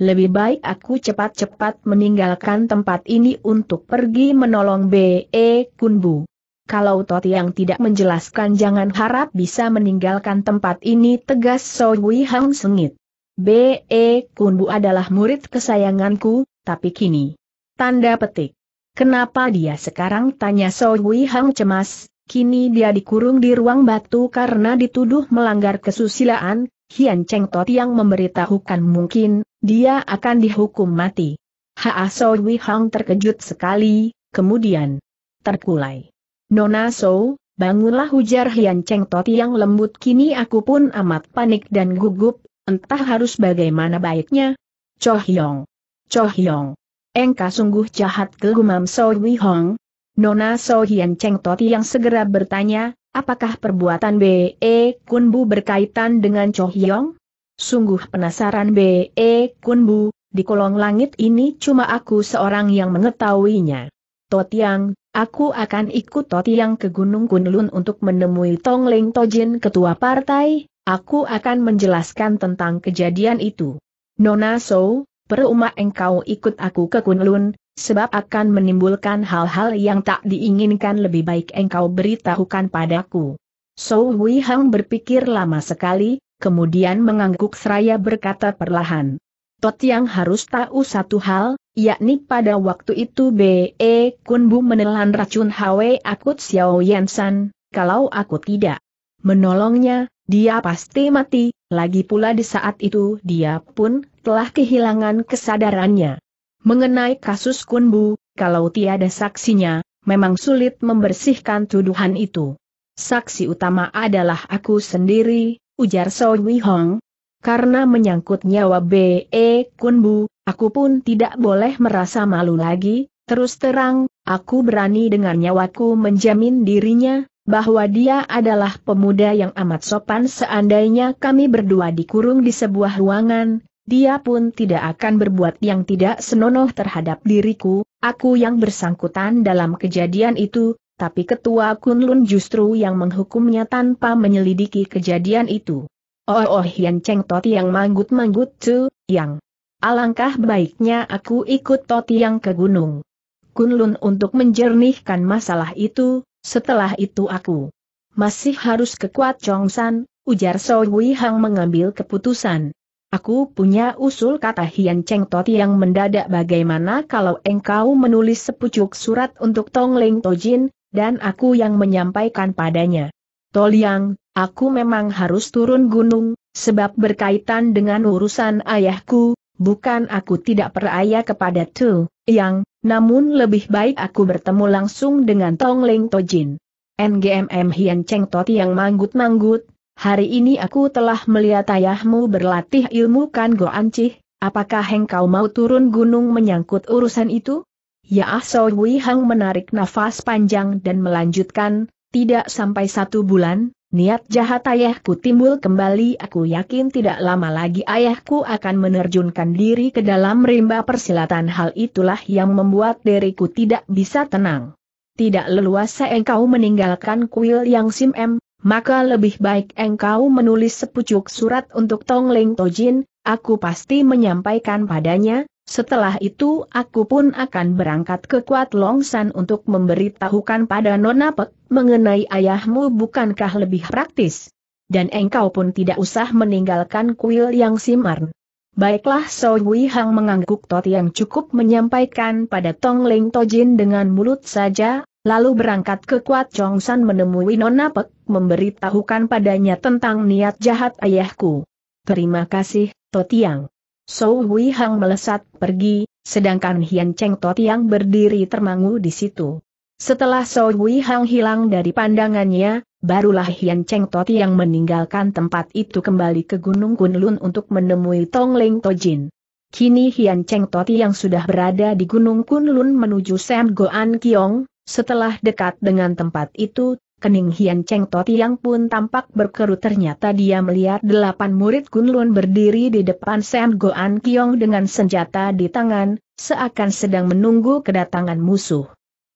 Lebih baik aku cepat-cepat meninggalkan tempat ini untuk pergi menolong B.E. Kun Bu. Kalau Toti yang tidak menjelaskan jangan harap bisa meninggalkan tempat ini tegas So Wei Hang sengit. B.E. Kun Bu adalah murid kesayanganku, tapi kini. Tanda petik. Kenapa dia sekarang tanya So Hui Hang cemas, kini dia dikurung di ruang batu karena dituduh melanggar kesusilaan, Hian Cheng Tot yang memberitahukan mungkin, dia akan dihukum mati. Haa So Hui Hang terkejut sekali, kemudian terkulai. Nona So, bangunlah ujar Hian Cheng Tot yang lembut kini aku pun amat panik dan gugup, entah harus bagaimana baiknya. Cho Hyong. Cho Hyong. Engkau sungguh jahat kegumam So Wi Hong. Nona So Hian Cheng Toti yang segera bertanya, apakah perbuatan B.E. E Kun Bu berkaitan dengan Cho Hyong? Sungguh penasaran B.E. E Kun Bu, di kolong langit ini cuma aku seorang yang mengetahuinya. Totiang, Aku akan ikut Toti yang ke Gunung Kunlun untuk menemui Tong Leng Tojin ketua partai, aku akan menjelaskan tentang kejadian itu. Nona So, peruma engkau ikut aku ke Kunlun, sebab akan menimbulkan hal-hal yang tak diinginkan lebih baik engkau beritahukan padaku. So Hui Hang berpikir lama sekali, kemudian mengangguk seraya berkata perlahan. Tot yang harus tahu satu hal, yakni pada waktu itu B.E. Kunbu menelan racun Hwe Akut Xiao Yansan, kalau aku tidak menolongnya, dia pasti mati, lagi pula di saat itu dia pun telah kehilangan kesadarannya. Mengenai kasus Kunbu, kalau tiada saksinya, memang sulit membersihkan tuduhan itu. Saksi utama adalah aku sendiri, ujar Soe Wi Hong. Karena menyangkut nyawa B.E. Kunbu, aku pun tidak boleh merasa malu lagi, terus terang, aku berani dengan nyawaku menjamin dirinya, bahwa dia adalah pemuda yang amat sopan seandainya kami berdua dikurung di sebuah ruangan, dia pun tidak akan berbuat yang tidak senonoh terhadap diriku, aku yang bersangkutan dalam kejadian itu, tapi ketua Kunlun justru yang menghukumnya tanpa menyelidiki kejadian itu. Oh oh Yan Cheng Toti yang manggut-manggut tu, yang alangkah baiknya aku ikut Toti yang ke gunung. Kunlun untuk menjernihkan masalah itu, setelah itu aku masih harus kekuat San. ujar Wei Hang mengambil keputusan. Aku punya usul kata Hian Cheng Toti yang mendadak bagaimana kalau engkau menulis sepucuk surat untuk Tong Ling Tojin, dan aku yang menyampaikan padanya. Toliang, aku memang harus turun gunung, sebab berkaitan dengan urusan ayahku, bukan aku tidak peraya kepada Tu Yang, namun lebih baik aku bertemu langsung dengan Tong Ling Tojin. NGMM Hian Cheng Toti yang manggut-manggut, Hari ini aku telah melihat ayahmu berlatih ilmu kan ancih. apakah engkau mau turun gunung menyangkut urusan itu? Ya Ah Soi Hang menarik nafas panjang dan melanjutkan, tidak sampai satu bulan, niat jahat ayahku timbul kembali aku yakin tidak lama lagi ayahku akan menerjunkan diri ke dalam rimba persilatan hal itulah yang membuat diriku tidak bisa tenang. Tidak leluasa engkau meninggalkan kuil yang Sim M, maka lebih baik engkau menulis sepucuk surat untuk Tong Leng Tojin, aku pasti menyampaikan padanya, setelah itu aku pun akan berangkat ke Kuat Longsan untuk memberitahukan pada Nona Pek mengenai ayahmu bukankah lebih praktis. Dan engkau pun tidak usah meninggalkan kuil yang simarn. Baiklah So Wei Hang mengangguk tot yang cukup menyampaikan pada Tong Leng Tojin dengan mulut saja, Lalu berangkat ke Kuat Chongsan menemui Nona Pek, memberitahukan padanya tentang niat jahat ayahku. Terima kasih, Totiang. So Hui Hang melesat pergi, sedangkan Hian Cheng Totiang berdiri termangu di situ. Setelah So Hui Hang hilang dari pandangannya, barulah Hian Cheng Totiang meninggalkan tempat itu kembali ke Gunung Kunlun untuk menemui Tong Leng Tojin. Kini Hian Cheng Toti yang sudah berada di Gunung Kunlun menuju Sam Goan Kiong, setelah dekat dengan tempat itu, kening Hian Cheng Tuo Tiang pun tampak berkerut ternyata dia melihat delapan murid Kunlun berdiri di depan Sam Goan Kiong dengan senjata di tangan, seakan sedang menunggu kedatangan musuh.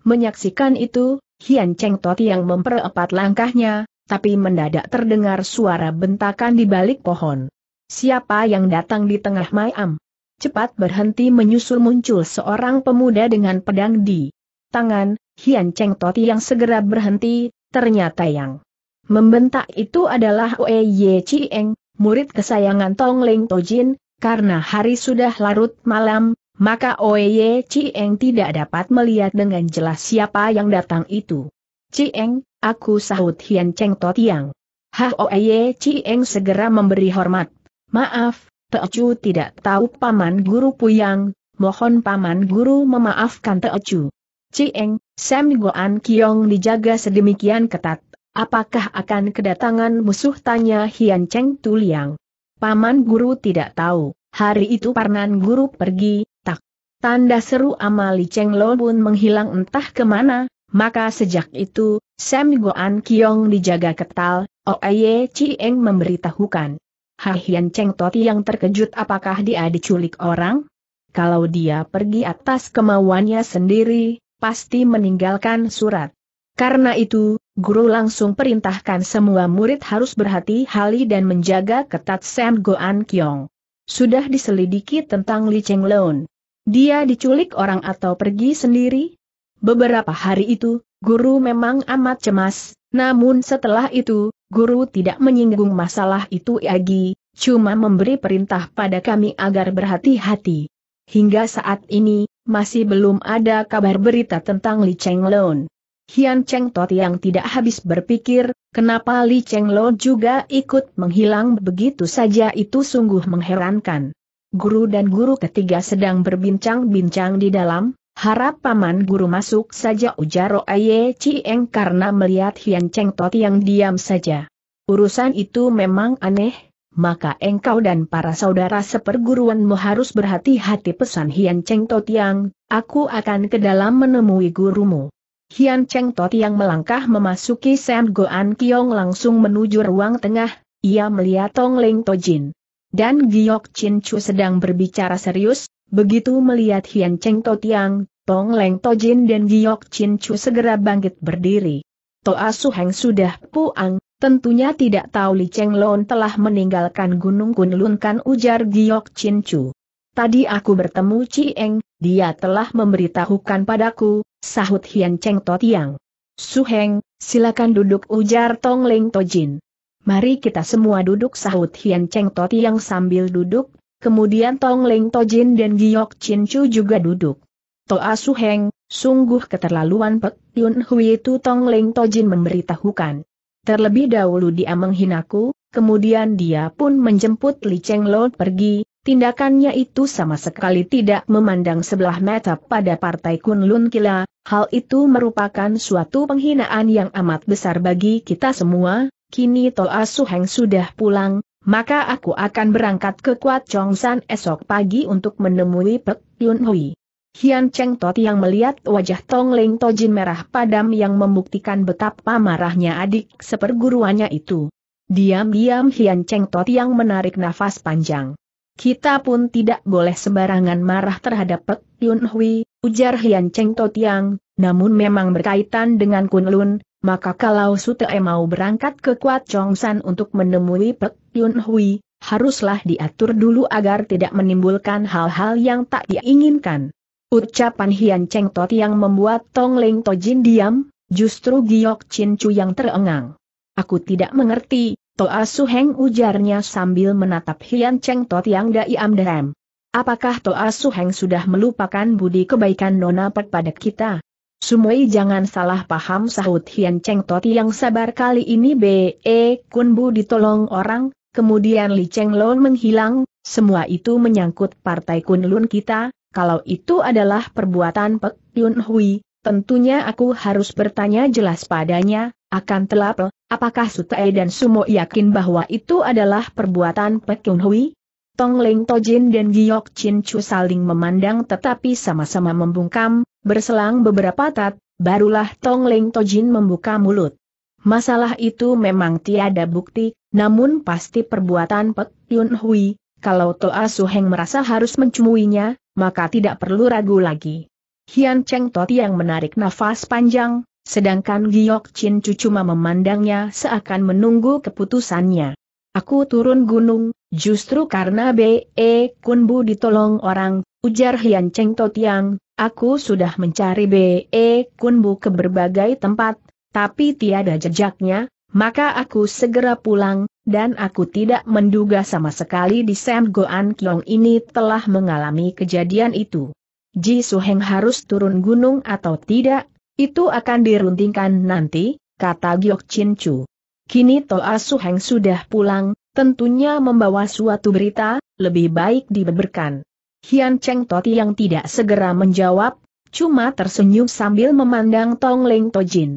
Menyaksikan itu, Hian Cheng Tuo Tiang memperempat langkahnya, tapi mendadak terdengar suara bentakan di balik pohon. Siapa yang datang di tengah mayam? Cepat berhenti menyusul muncul seorang pemuda dengan pedang di tangan, Hian Cheng Toti yang segera berhenti, ternyata yang membentak itu adalah Oe Ye Chieng, murid kesayangan Tong Leng Tojin, karena hari sudah larut malam, maka Oe Ye Chieng tidak dapat melihat dengan jelas siapa yang datang itu. Chieng, aku sahut Hian Cheng yang. Ha Oe Ye Chieng segera memberi hormat. Maaf, Teocu tidak tahu paman guru Puyang, mohon paman guru memaafkan Teocu. Cieng, Sam Goan Kiong dijaga sedemikian ketat. Apakah akan kedatangan musuh tanya Hian Cheng Tuliang? Paman guru tidak tahu, hari itu Parnan guru pergi, tak. Tanda seru Amali Cheng Lo pun menghilang entah kemana, maka sejak itu, Sam Goan Kiong dijaga ketal, Oeye oh, Cieng memberitahukan. Hian Cheng Toti yang terkejut apakah dia diculik orang? Kalau dia pergi atas kemauannya sendiri, pasti meninggalkan surat. Karena itu, guru langsung perintahkan semua murid harus berhati-hati dan menjaga ketat Sam Goan Kyong. Sudah diselidiki tentang Li Cheng Lon. Dia diculik orang atau pergi sendiri? Beberapa hari itu, guru memang amat cemas, namun setelah itu, guru tidak menyinggung masalah itu lagi, cuma memberi perintah pada kami agar berhati-hati. Hingga saat ini, masih belum ada kabar berita tentang Li Cheng Lon. Hian Cheng Tot yang tidak habis berpikir, kenapa Li Cheng Lon juga ikut menghilang begitu saja itu sungguh mengherankan. Guru dan guru ketiga sedang berbincang-bincang di dalam, harap paman guru masuk saja ujar Aye Cieng karena melihat Hian Cheng Tot yang diam saja. Urusan itu memang aneh, maka engkau dan para saudara seperguruanmu harus berhati-hati pesan Hian Cheng Tiang. aku akan ke dalam menemui gurumu. Hian Cheng Tiang melangkah memasuki Sam Goan Kiong langsung menuju ruang tengah, ia melihat Tong Leng Jin Dan Giok Chin Chu sedang berbicara serius, begitu melihat Hian Cheng Tiang, Tong Leng Jin dan Giok Chin Chu segera bangkit berdiri. Toa Suheng sudah puang, Tentunya tidak tahu Li Cheng Lon telah meninggalkan Gunung Kunlun kan ujar Giok Chin Chu. Tadi aku bertemu Cieng, Eng, dia telah memberitahukan padaku, sahut Hian Cheng To Tiang. Su Heng, silakan duduk ujar Tong Leng To Jin. Mari kita semua duduk sahut Hian Cheng To Tiang sambil duduk, kemudian Tong Leng To Jin dan Giok Chin Chu juga duduk. Toa Su Heng, sungguh keterlaluan Pek Yun Hui itu Tong Leng To Jin memberitahukan. Terlebih dahulu dia menghinaku, kemudian dia pun menjemput Li Cheng Lo pergi, tindakannya itu sama sekali tidak memandang sebelah mata pada partai Kunlun Kila, hal itu merupakan suatu penghinaan yang amat besar bagi kita semua, kini Toa Suheng sudah pulang, maka aku akan berangkat ke Kuat Chong San esok pagi untuk menemui Pek Yun Hui. Hian Cheng Tot yang melihat wajah Tong Leng Tojin merah padam yang membuktikan betapa marahnya adik seperguruannya itu. Diam-diam Hian Cheng Tot yang menarik nafas panjang. Kita pun tidak boleh sembarangan marah terhadap Pek Yun Hui, ujar Hian Cheng Tot yang, namun memang berkaitan dengan Kun Lun, maka kalau Sute mau berangkat ke Kuat Chong San untuk menemui Pek Yun Hui, haruslah diatur dulu agar tidak menimbulkan hal-hal yang tak diinginkan. Ucapan Hian Cheng Tot yang membuat Tong Leng Tojin diam, justru Giok Chin Chu yang terengang. Aku tidak mengerti, Toa Su Heng ujarnya sambil menatap Hian Cheng Tot yang daiam derem. Apakah Toa Su Heng sudah melupakan budi kebaikan Nona Pek pada kita? Sumoi jangan salah paham sahut Hian Cheng Tot yang sabar kali ini B.E. E Kun Bu ditolong orang, kemudian Li Cheng Lon menghilang, semua itu menyangkut partai Kun Lun kita, kalau itu adalah perbuatan Pek Yun Hui, tentunya aku harus bertanya jelas padanya, akan telap, apakah Sutai dan Sumo yakin bahwa itu adalah perbuatan Pek Yun Hui? Tong Leng Tojin dan Giok Chin Chu saling memandang tetapi sama-sama membungkam, berselang beberapa tat, barulah Tong Leng Tojin membuka mulut. Masalah itu memang tiada bukti, namun pasti perbuatan Pek Yun Hui, kalau Toa Suheng merasa harus mencumuinya, maka tidak perlu ragu lagi. Hian Cheng Toti yang menarik nafas panjang, sedangkan Giok Chin Cu cuma memandangnya seakan menunggu keputusannya. Aku turun gunung, justru karena B.E. E Kunbu ditolong orang, ujar Hian Cheng yang, aku sudah mencari B.E. E Kunbu ke berbagai tempat, tapi tiada jejaknya, maka aku segera pulang, dan aku tidak menduga sama sekali di Sam Goan Kiong ini telah mengalami kejadian itu. Ji Su Heng harus turun gunung atau tidak, itu akan diruntingkan nanti, kata Giok Chin Chu. Kini Toa Heng sudah pulang, tentunya membawa suatu berita, lebih baik diberikan. Hian Cheng Toti yang tidak segera menjawab, cuma tersenyum sambil memandang Tong Leng Tojin.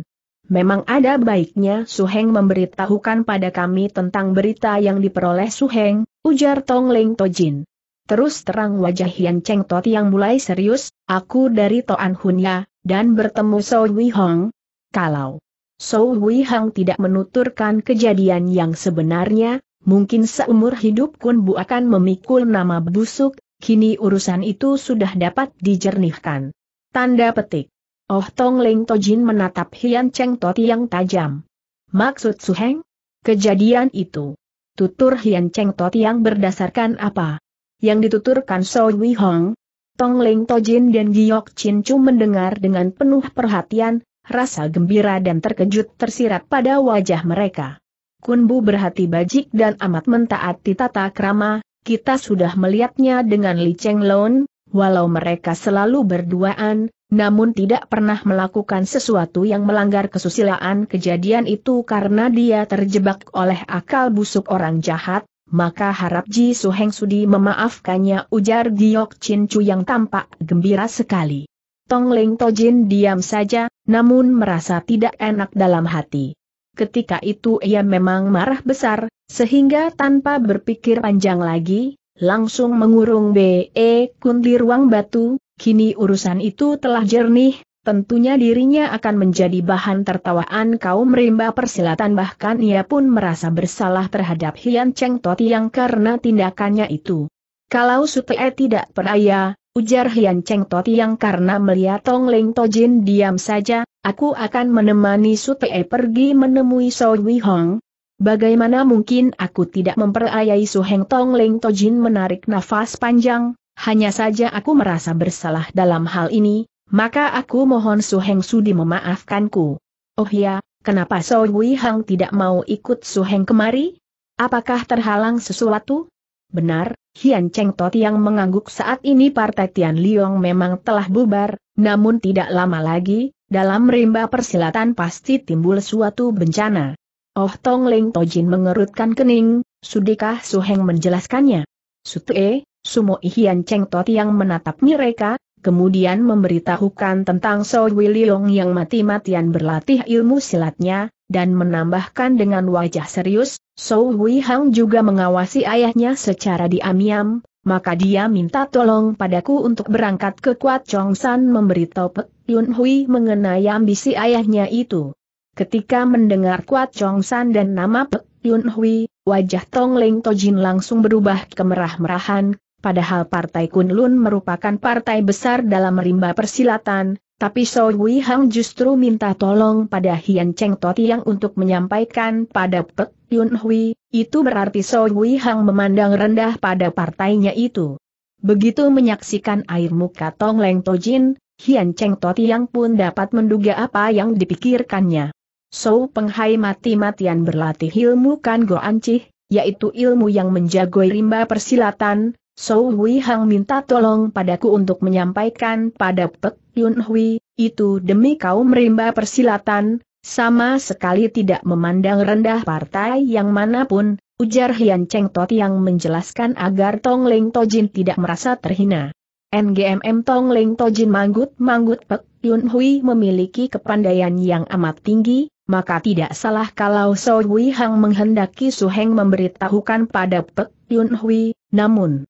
Memang ada baiknya Su Heng memberitahukan pada kami tentang berita yang diperoleh Su Heng, ujar Tong Leng Tojin. Terus terang wajah Hian Cheng Tot yang mulai serius, aku dari Toan ya, dan bertemu So Wei Hong. Kalau So Wei Hong tidak menuturkan kejadian yang sebenarnya, mungkin seumur hidup Kun Bu akan memikul nama busuk, kini urusan itu sudah dapat dijernihkan. Tanda petik. Oh Tong Leng Tojin menatap Hian Cheng Toti yang tajam. Maksud Su Heng? Kejadian itu. Tutur Hian Cheng Toti yang berdasarkan apa? Yang dituturkan So Wei Hong. Tong Leng Tojin dan Giok Chin Chu mendengar dengan penuh perhatian, rasa gembira dan terkejut tersirat pada wajah mereka. Kunbu berhati bajik dan amat mentaati tata krama, kita sudah melihatnya dengan Li Cheng Lon, walau mereka selalu berduaan, namun tidak pernah melakukan sesuatu yang melanggar kesusilaan kejadian itu karena dia terjebak oleh akal busuk orang jahat, maka harap Ji Suheng Sudi memaafkannya ujar Giok Chin Chu yang tampak gembira sekali. Tong Ling Tojin diam saja, namun merasa tidak enak dalam hati. Ketika itu ia memang marah besar, sehingga tanpa berpikir panjang lagi, langsung mengurung B.E. E Kun di ruang batu, Kini urusan itu telah jernih, tentunya dirinya akan menjadi bahan tertawaan kaum rimba persilatan bahkan ia pun merasa bersalah terhadap Hian Cheng Toti yang karena tindakannya itu. Kalau Sute tidak peraya, ujar Hian Cheng Toti yang karena melihat Tong Leng Tojin diam saja, aku akan menemani Sute pergi menemui So Wei Hong. Bagaimana mungkin aku tidak memperayai Su Heng Tong Leng Tojin menarik nafas panjang, hanya saja aku merasa bersalah dalam hal ini, maka aku mohon Su Heng Sudi memaafkanku. Oh ya, kenapa So Wei Hang tidak mau ikut Su Heng kemari? Apakah terhalang sesuatu? Benar, Hian Cheng Tot yang mengangguk saat ini Partai Tian Liong memang telah bubar, namun tidak lama lagi, dalam rimba persilatan pasti timbul suatu bencana. Oh Tong Ling Tojin mengerutkan kening, sudikah Su Heng menjelaskannya? Sute, Sumo Ihian Cheng Tot yang menatap mereka, kemudian memberitahukan tentang So Wiliong yang mati-matian berlatih ilmu silatnya, dan menambahkan dengan wajah serius, So Wei Hang juga mengawasi ayahnya secara diam-diam, maka dia minta tolong padaku untuk berangkat ke Kuat Chong San memberitahu Pek Yun Hui mengenai ambisi ayahnya itu. Ketika mendengar Kuat Chong San dan nama Pek Yun Hui, wajah Tong Leng Tojin langsung berubah kemerah-merahan, Padahal Partai Kunlun merupakan partai besar dalam rimba persilatan, tapi So Wei Hang justru minta tolong pada Hian Cheng Totiang untuk menyampaikan pada Pek Yun Hui, itu berarti So Wei Hang memandang rendah pada partainya itu. Begitu menyaksikan air muka Tong Leng Tojin, Hian Cheng Totiang pun dapat menduga apa yang dipikirkannya. So Penghai mati-matian berlatih ilmu Kan Go Ancih, yaitu ilmu yang menjagoi rimba persilatan, Sou Hui Hang minta tolong padaku untuk menyampaikan pada Pek Yun Hui, itu demi kau merimba persilatan, sama sekali tidak memandang rendah partai yang manapun, ujar Hian Cheng Tot yang menjelaskan agar Tong Leng Tojin tidak merasa terhina. NGMM Tong Leng Tojin manggut-manggut Pek Yun Hui memiliki kepandaian yang amat tinggi, maka tidak salah kalau So Hui Hang menghendaki Su Heng memberitahukan pada Pek Yun Hui, namun,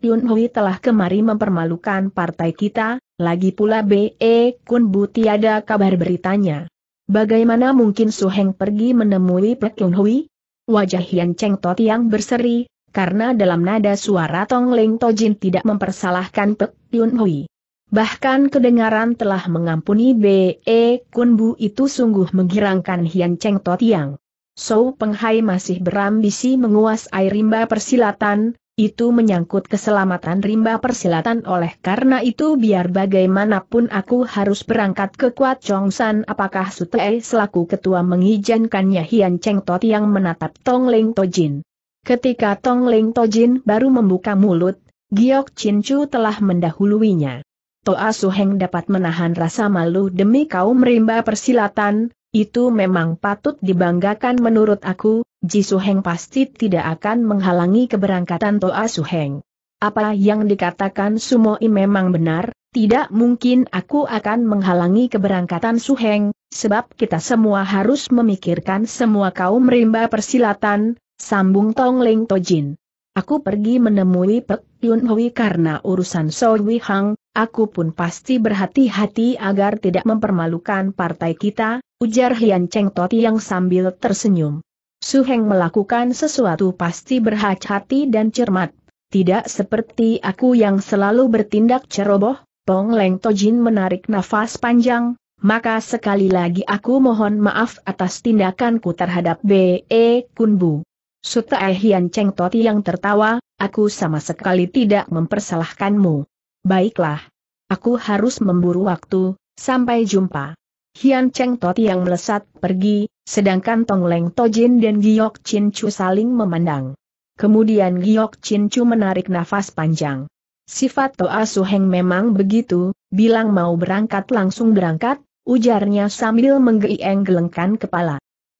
Yun Hui telah kemari mempermalukan partai kita, lagi pula B.E. Kun Bu tiada kabar beritanya. Bagaimana mungkin Su Heng pergi menemui Pek Yun Hui? Wajah Hian Cheng Tot yang berseri, karena dalam nada suara Tong Leng Jin tidak mempersalahkan Pek Yun Hui. Bahkan kedengaran telah mengampuni B.E. Kun Bu itu sungguh menggirangkan Hian Cheng Tot yang. So Penghai masih berambisi menguasai air rimba persilatan, itu menyangkut keselamatan rimba persilatan oleh karena itu biar bagaimanapun aku harus berangkat ke Kuat Chongsan apakah Sutei selaku ketua mengizinkannya Hian Cheng Tot yang menatap Tong To Tojin. Ketika Tong To Tojin baru membuka mulut, Giok Chin Chu telah mendahuluinya. Toa Su Heng dapat menahan rasa malu demi kaum rimba persilatan, itu memang patut dibanggakan menurut aku, Ji Heng pasti tidak akan menghalangi keberangkatan Toa Su Heng. Apa yang dikatakan Sumoi memang benar, tidak mungkin aku akan menghalangi keberangkatan Su Heng, sebab kita semua harus memikirkan semua kaum rimba persilatan, sambung Tong Ling Tojin. Aku pergi menemui Pek Yun Hui karena urusan Sowi Hang, Aku pun pasti berhati-hati agar tidak mempermalukan partai kita, ujar Hian Cheng Toti yang sambil tersenyum. Su Heng melakukan sesuatu pasti berhati-hati dan cermat. Tidak seperti aku yang selalu bertindak ceroboh, Pong Leng Tojin menarik nafas panjang, maka sekali lagi aku mohon maaf atas tindakanku terhadap B.E. Kunbu. Suta Hian Cheng Toti yang tertawa, aku sama sekali tidak mempersalahkanmu. Baiklah. Aku harus memburu waktu, sampai jumpa. Hian Cheng Toti yang melesat pergi, sedangkan Tong Leng Tojin dan Giok Chin Chu saling memandang. Kemudian Giok Chin Chu menarik nafas panjang. Sifat Toa Su Heng memang begitu, bilang mau berangkat langsung berangkat, ujarnya sambil menggeieng gelengkan kepala.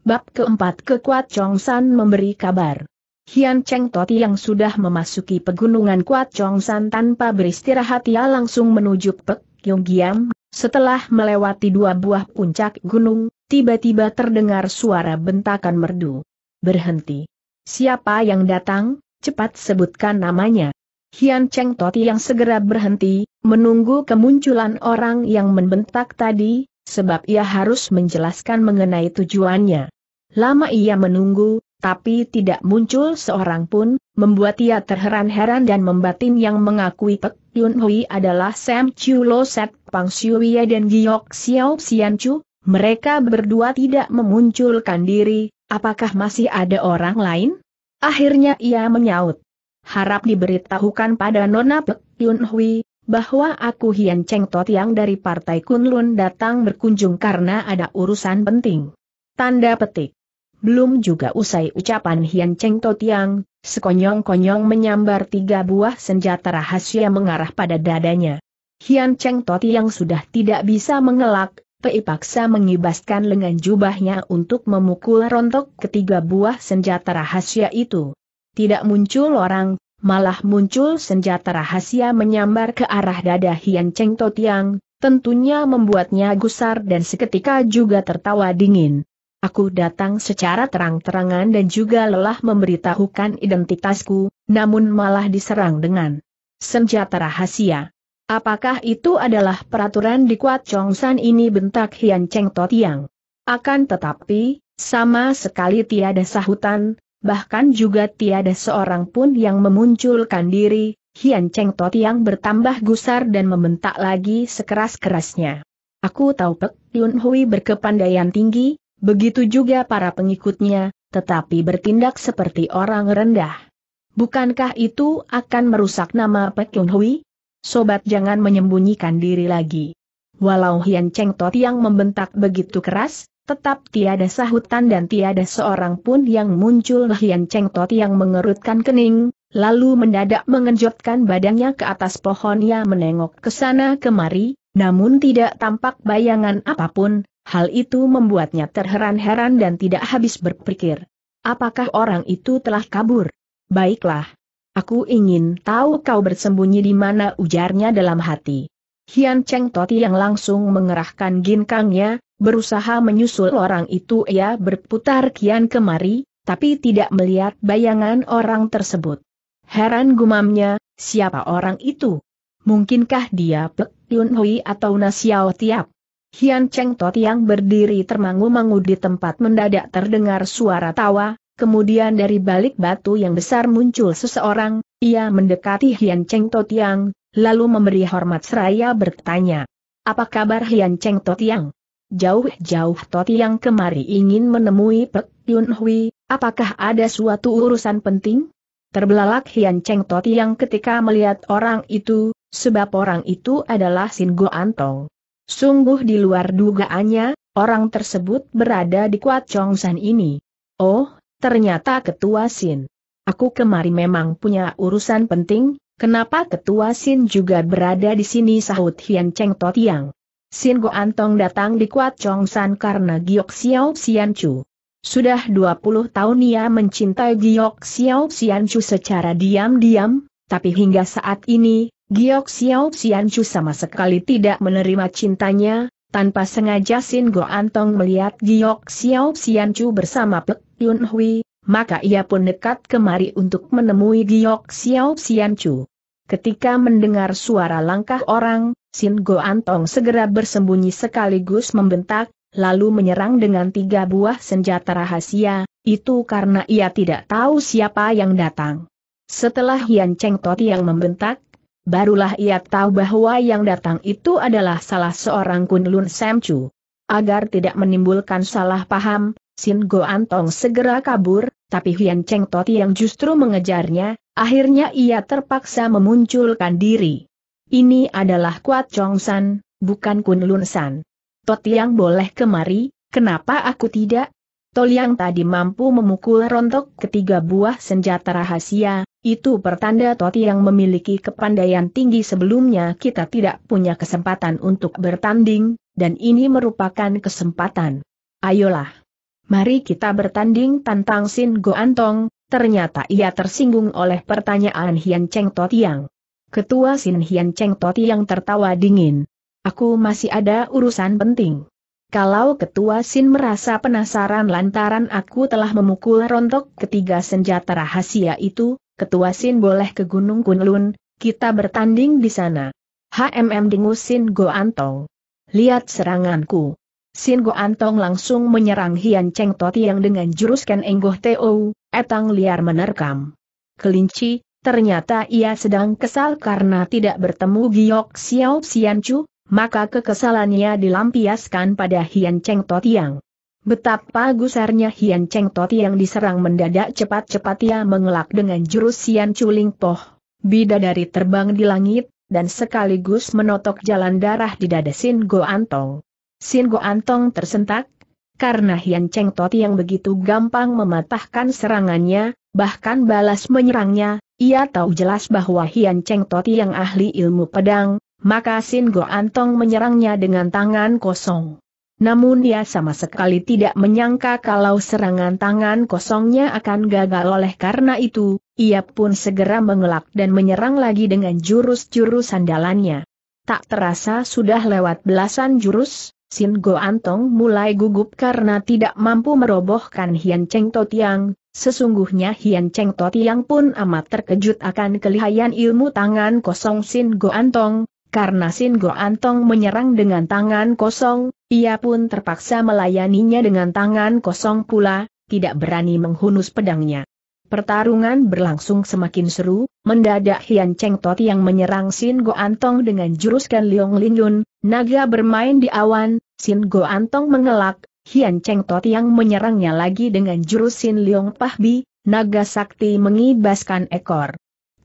Bab keempat kekuat Chong San memberi kabar. Hian Cheng Toti yang sudah memasuki pegunungan Kuat Chongsan tanpa beristirahat ia langsung menuju Pek Giam. Setelah melewati dua buah puncak gunung, tiba-tiba terdengar suara bentakan merdu. Berhenti. Siapa yang datang? Cepat sebutkan namanya. Hian Cheng Toti yang segera berhenti, menunggu kemunculan orang yang membentak tadi, sebab ia harus menjelaskan mengenai tujuannya. Lama ia menunggu, tapi tidak muncul seorang pun, membuat ia terheran-heran dan membatin yang mengakui Pek Yun Hui adalah Sam Chiu Lo Set Pang Siuye dan Giok Xiao Xian Chu, mereka berdua tidak memunculkan diri, apakah masih ada orang lain? Akhirnya ia menyaut. Harap diberitahukan pada Nona Pek Yun Hui, bahwa aku Hian Cheng Tot yang dari Partai Kunlun datang berkunjung karena ada urusan penting. Tanda petik. Belum juga usai ucapan Hian Cheng To Tiang, sekonyong-konyong menyambar tiga buah senjata rahasia mengarah pada dadanya. Hian Cheng To Tiang sudah tidak bisa mengelak, Pei mengibaskan lengan jubahnya untuk memukul rontok ketiga buah senjata rahasia itu. Tidak muncul orang, malah muncul senjata rahasia menyambar ke arah dada Hian Cheng To Tiang, tentunya membuatnya gusar dan seketika juga tertawa dingin. Aku datang secara terang-terangan dan juga lelah memberitahukan identitasku, namun malah diserang dengan senjata rahasia. Apakah itu adalah peraturan di Kuat Chongsan ini bentak Hian Cheng Totiang? Akan tetapi, sama sekali tiada sahutan, bahkan juga tiada seorang pun yang memunculkan diri, Hian Cheng Totiang bertambah gusar dan membentak lagi sekeras-kerasnya. Aku tahu Pek Yun Hui berkepandaian tinggi, Begitu juga para pengikutnya, tetapi bertindak seperti orang rendah. Bukankah itu akan merusak nama Pek Yun Hui? Sobat jangan menyembunyikan diri lagi. Walau Hian Cheng Tot yang membentak begitu keras, tetap tiada sahutan dan tiada seorang pun yang muncul Hian Cheng Tot yang mengerutkan kening, lalu mendadak mengenjotkan badannya ke atas pohon yang menengok ke sana kemari, namun tidak tampak bayangan apapun, Hal itu membuatnya terheran-heran dan tidak habis berpikir. Apakah orang itu telah kabur? Baiklah. Aku ingin tahu kau bersembunyi di mana ujarnya dalam hati. Hian Cheng Toti yang langsung mengerahkan ginkangnya, berusaha menyusul orang itu ia berputar kian kemari, tapi tidak melihat bayangan orang tersebut. Heran gumamnya, siapa orang itu? Mungkinkah dia Pek Yun Hui atau Nasiao Tiap? Hian Cheng Tot yang berdiri termangu-mangu di tempat mendadak terdengar suara tawa, kemudian dari balik batu yang besar muncul seseorang, ia mendekati Hian Cheng Tot yang, lalu memberi hormat seraya bertanya. Apa kabar Hian Cheng Tot yang? Jauh-jauh Tot yang kemari ingin menemui Pek Yun Hui, apakah ada suatu urusan penting? Terbelalak Hian Cheng Tot yang ketika melihat orang itu, sebab orang itu adalah Sin Go Antong. Sungguh di luar dugaannya, orang tersebut berada di Kuat Chong San ini. Oh, ternyata Ketua Sin. Aku kemari memang punya urusan penting, kenapa Ketua Sin juga berada di sini sahut Hian Cheng Totiang. Sin Go Antong datang di Kuat Chong San karena Giok Xiao Xian Chu. Sudah 20 tahun ia mencintai Giok Xiao Xian Chu secara diam-diam, tapi hingga saat ini, Giok Xiao Xianchu sama sekali tidak menerima cintanya, tanpa sengaja Sin Go Antong melihat Giok Xiao Xianchu bersama Pek Yun Hui, maka ia pun dekat kemari untuk menemui Giok Xiao Xianchu. Ketika mendengar suara langkah orang, Sin Go Antong segera bersembunyi sekaligus membentak, lalu menyerang dengan tiga buah senjata rahasia, itu karena ia tidak tahu siapa yang datang. Setelah Hian Cheng Toti yang membentak, Barulah ia tahu bahwa yang datang itu adalah salah seorang Kunlun Samcu. Agar tidak menimbulkan salah paham, Sin Go Antong segera kabur, tapi Hian Cheng Toti yang justru mengejarnya, akhirnya ia terpaksa memunculkan diri. Ini adalah Kuat Chong San, bukan Kunlun San. Toti yang boleh kemari, kenapa aku tidak? Toliang tadi mampu memukul rontok ketiga buah senjata rahasia, itu pertanda Toti yang memiliki kepandaian tinggi sebelumnya kita tidak punya kesempatan untuk bertanding, dan ini merupakan kesempatan. Ayolah. Mari kita bertanding tantang Sin Go Antong, ternyata ia tersinggung oleh pertanyaan Hian Cheng Totiang. Ketua Sin Hian Cheng Totiang tertawa dingin. Aku masih ada urusan penting. Kalau Ketua Sin merasa penasaran lantaran aku telah memukul rontok ketiga senjata rahasia itu, Ketua Sin boleh ke Gunung Kunlun, kita bertanding di sana. HMM dengus Sin Antong, Lihat seranganku. Sin Antong langsung menyerang Hian Cheng yang dengan jurus Ken Enggoh Teo, etang liar menerkam. Kelinci, ternyata ia sedang kesal karena tidak bertemu Giok Xiao Chu maka kekesalannya dilampiaskan pada Hian Cheng Totiang. Betapa gusarnya Hian Cheng Totiang diserang mendadak cepat-cepat ia mengelak dengan jurus Sian Chuling Poh, bidadari terbang di langit, dan sekaligus menotok jalan darah di dada Sin Go Antong. Sin Go Antong tersentak, karena Hian Cheng Totiang begitu gampang mematahkan serangannya, bahkan balas menyerangnya, ia tahu jelas bahwa Hian Cheng Toti yang ahli ilmu pedang, maka Sin Go Antong menyerangnya dengan tangan kosong. Namun dia sama sekali tidak menyangka kalau serangan tangan kosongnya akan gagal oleh karena itu, ia pun segera mengelak dan menyerang lagi dengan jurus-jurus sandalannya. Tak terasa sudah lewat belasan jurus, Sin Go Antong mulai gugup karena tidak mampu merobohkan Hian Cheng To Tiang, sesungguhnya Hian Cheng To Tiang pun amat terkejut akan kelihayan ilmu tangan kosong Sin Go Antong, karena Sin Go Antong menyerang dengan tangan kosong, ia pun terpaksa melayaninya dengan tangan kosong pula, tidak berani menghunus pedangnya. Pertarungan berlangsung semakin seru, mendadak Hian Cheng Tot yang menyerang Sin Go Antong dengan jurus Ken Leong Lin Yun, naga bermain di awan, Sin Go Antong mengelak, Hian Cheng Tot yang menyerangnya lagi dengan jurus Sin Leong Pah naga sakti mengibaskan ekor.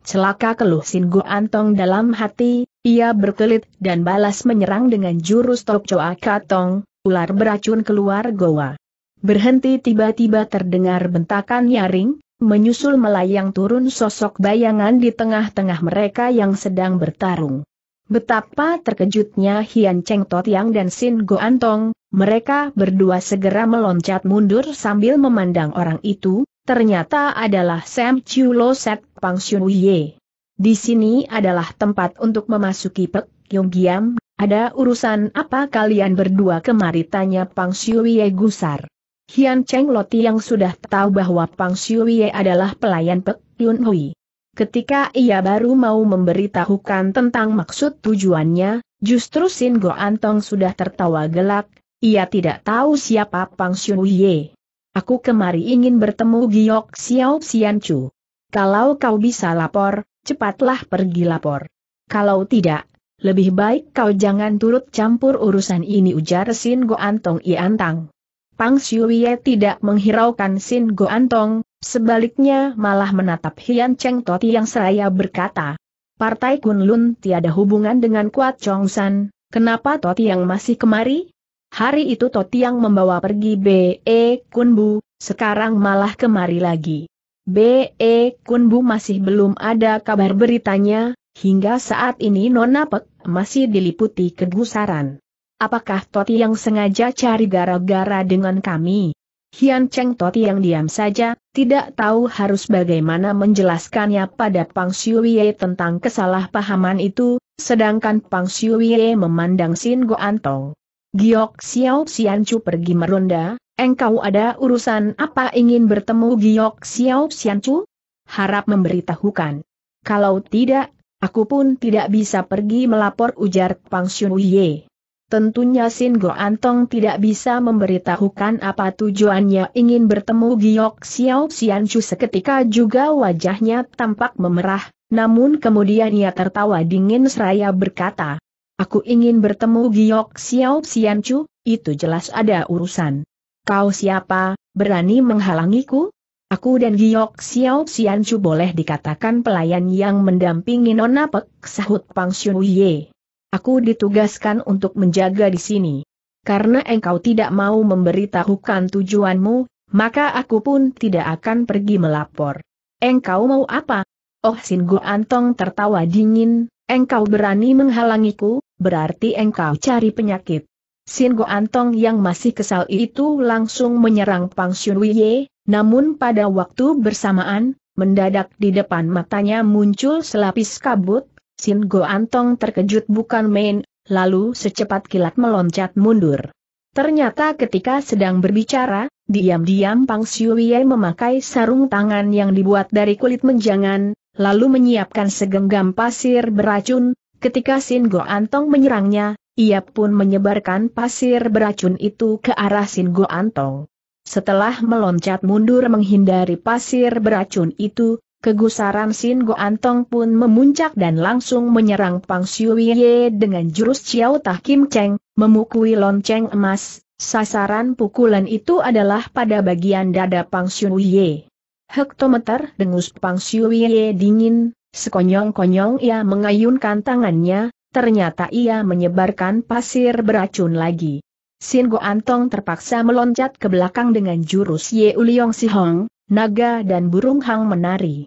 Celaka keluh Sin Go Antong dalam hati, ia berkelit dan balas menyerang dengan jurus Tok Katong, ular beracun keluar goa. Berhenti tiba-tiba terdengar bentakan nyaring, menyusul melayang turun sosok bayangan di tengah-tengah mereka yang sedang bertarung. Betapa terkejutnya Hian Cheng Yang dan Sin Go Antong, mereka berdua segera meloncat mundur sambil memandang orang itu, ternyata adalah Sam Chiu Lo Set Pang Xun Ye. Di sini adalah tempat untuk memasuki Pek Yong Giam, ada urusan apa kalian berdua kemari tanya Pang Xiu Ye gusar. Hian Cheng Loti yang sudah tahu bahwa Pang Xiu Ye adalah pelayan Pek Yun Hui. Ketika ia baru mau memberitahukan tentang maksud tujuannya, justru Sin Go Antong sudah tertawa gelak, ia tidak tahu siapa Pang Xiu Ye. Aku kemari ingin bertemu Giok Xiao Xianchu. Kalau kau bisa lapor, cepatlah pergi lapor. Kalau tidak, lebih baik kau jangan turut campur urusan ini ujar Sin Go Goantong Iantang. Pang Xiuye tidak menghiraukan Sin Go Antong, sebaliknya malah menatap Hian Cheng Toti yang seraya berkata, Partai Kunlun tiada hubungan dengan Kuat Chong San, kenapa Toti yang masih kemari? Hari itu Totiang membawa pergi B.E. Kunbu, sekarang malah kemari lagi. B.E. Kunbu masih belum ada kabar beritanya, hingga saat ini Nona Pek masih diliputi kegusaran. Apakah Toti yang sengaja cari gara-gara dengan kami? Hian Cheng Toti yang diam saja, tidak tahu harus bagaimana menjelaskannya pada Pang Siuye tentang kesalahpahaman itu, sedangkan Pang Siuye memandang Sin Goantong. Giok Xiao Xianchu pergi meronda, engkau ada urusan apa ingin bertemu Giok Xiao Xianchu? Harap memberitahukan. Kalau tidak, aku pun tidak bisa pergi melapor ujar Pang Xun Xunwuye. Tentunya Sin Go Antong tidak bisa memberitahukan apa tujuannya ingin bertemu Giok Xiao Xianchu seketika juga wajahnya tampak memerah, namun kemudian ia tertawa dingin seraya berkata, Aku ingin bertemu Giok Xiao Xianchu, itu jelas ada urusan. Kau siapa, berani menghalangiku? Aku dan Giok Xiao Xianchu boleh dikatakan pelayan yang mendampingi Nona Pek, sahut Pang Ye. Aku ditugaskan untuk menjaga di sini. Karena engkau tidak mau memberitahukan tujuanmu, maka aku pun tidak akan pergi melapor. Engkau mau apa? Oh Sin Gu Antong tertawa dingin, Engkau berani menghalangiku, berarti engkau cari penyakit. Sin Go Antong yang masih kesal itu langsung menyerang Pang Xun Wiye, namun pada waktu bersamaan, mendadak di depan matanya muncul selapis kabut, Sin Go Antong terkejut bukan main, lalu secepat kilat meloncat mundur. Ternyata ketika sedang berbicara, diam-diam Pang Siuye memakai sarung tangan yang dibuat dari kulit menjangan, lalu menyiapkan segenggam pasir beracun, ketika Sin Go Antong menyerangnya, ia pun menyebarkan pasir beracun itu ke arah Sin Go Antong. Setelah meloncat mundur menghindari pasir beracun itu, kegusaran Sin Go Antong pun memuncak dan langsung menyerang Pang Siuye dengan jurus Ciao Tah Kim Cheng, memukui lonceng emas, Sasaran pukulan itu adalah pada bagian dada Pang Xunwuye. Hektometer dengus Pang Siuye dingin, sekonyong-konyong ia mengayunkan tangannya, ternyata ia menyebarkan pasir beracun lagi. Sin Go Antong terpaksa meloncat ke belakang dengan jurus Ye Uliong Sihong, naga dan burung hang menari.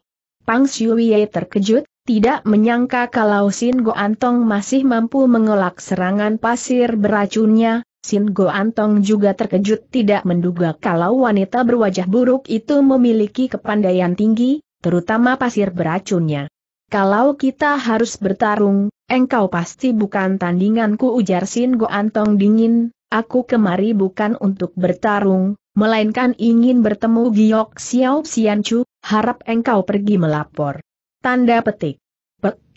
Pang Siuye terkejut, tidak menyangka kalau Sin Go Antong masih mampu mengelak serangan pasir beracunnya, Sin Go Antong juga terkejut tidak menduga kalau wanita berwajah buruk itu memiliki kepandaian tinggi, terutama pasir beracunnya. Kalau kita harus bertarung, engkau pasti bukan tandinganku ujar Sin Go Antong dingin, aku kemari bukan untuk bertarung, melainkan ingin bertemu Giok Xiao Xianchu, harap engkau pergi melapor. Tanda petik.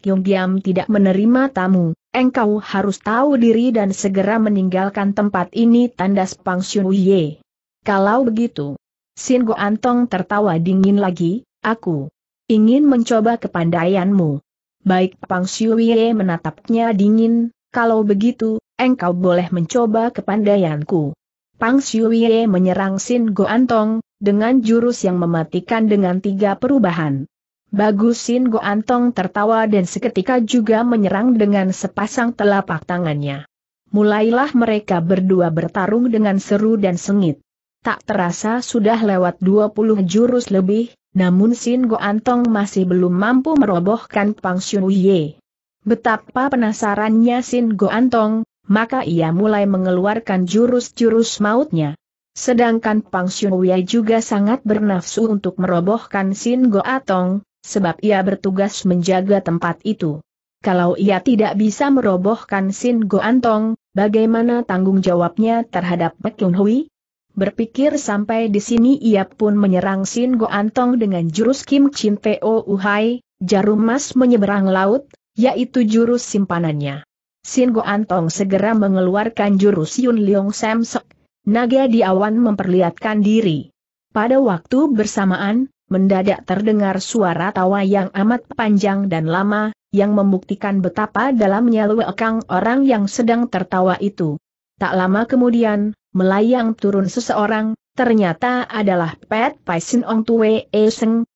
Yong Giam tidak menerima tamu. Engkau harus tahu diri dan segera meninggalkan tempat ini tandas Pang Xiu Ye. Kalau begitu, Sin Go Antong tertawa dingin lagi, aku ingin mencoba kepandaianmu. Baik Pang Xiu menatapnya dingin, kalau begitu, engkau boleh mencoba kepandaianku. Pang Xiu menyerang Sin Go Antong, dengan jurus yang mematikan dengan tiga perubahan. Bagusin Go Antong tertawa dan seketika juga menyerang dengan sepasang telapak tangannya. Mulailah mereka berdua bertarung dengan seru dan sengit. Tak terasa sudah lewat 20 jurus lebih, namun Sin Go Antong masih belum mampu merobohkan Pang Xiu Ye. Betapa penasarannya Sin Go Antong, maka ia mulai mengeluarkan jurus-jurus mautnya. Sedangkan Pang Xiu Ye juga sangat bernafsu untuk merobohkan Sin Go Antong sebab ia bertugas menjaga tempat itu. Kalau ia tidak bisa merobohkan Sin Go Antong, bagaimana tanggung jawabnya terhadap Pek Yun Hui? Berpikir sampai di sini ia pun menyerang Sin Go Antong dengan jurus Kim Chin Peo Uhai, jarum mas menyeberang laut, yaitu jurus simpanannya. Sin Go Antong segera mengeluarkan jurus Yun Leong Sam Sek, naga di awan memperlihatkan diri. Pada waktu bersamaan, mendadak terdengar suara tawa yang amat panjang dan lama, yang membuktikan betapa dalamnya luekang orang yang sedang tertawa itu. Tak lama kemudian, melayang turun seseorang, ternyata adalah Pet Pai Sin Ong Tue E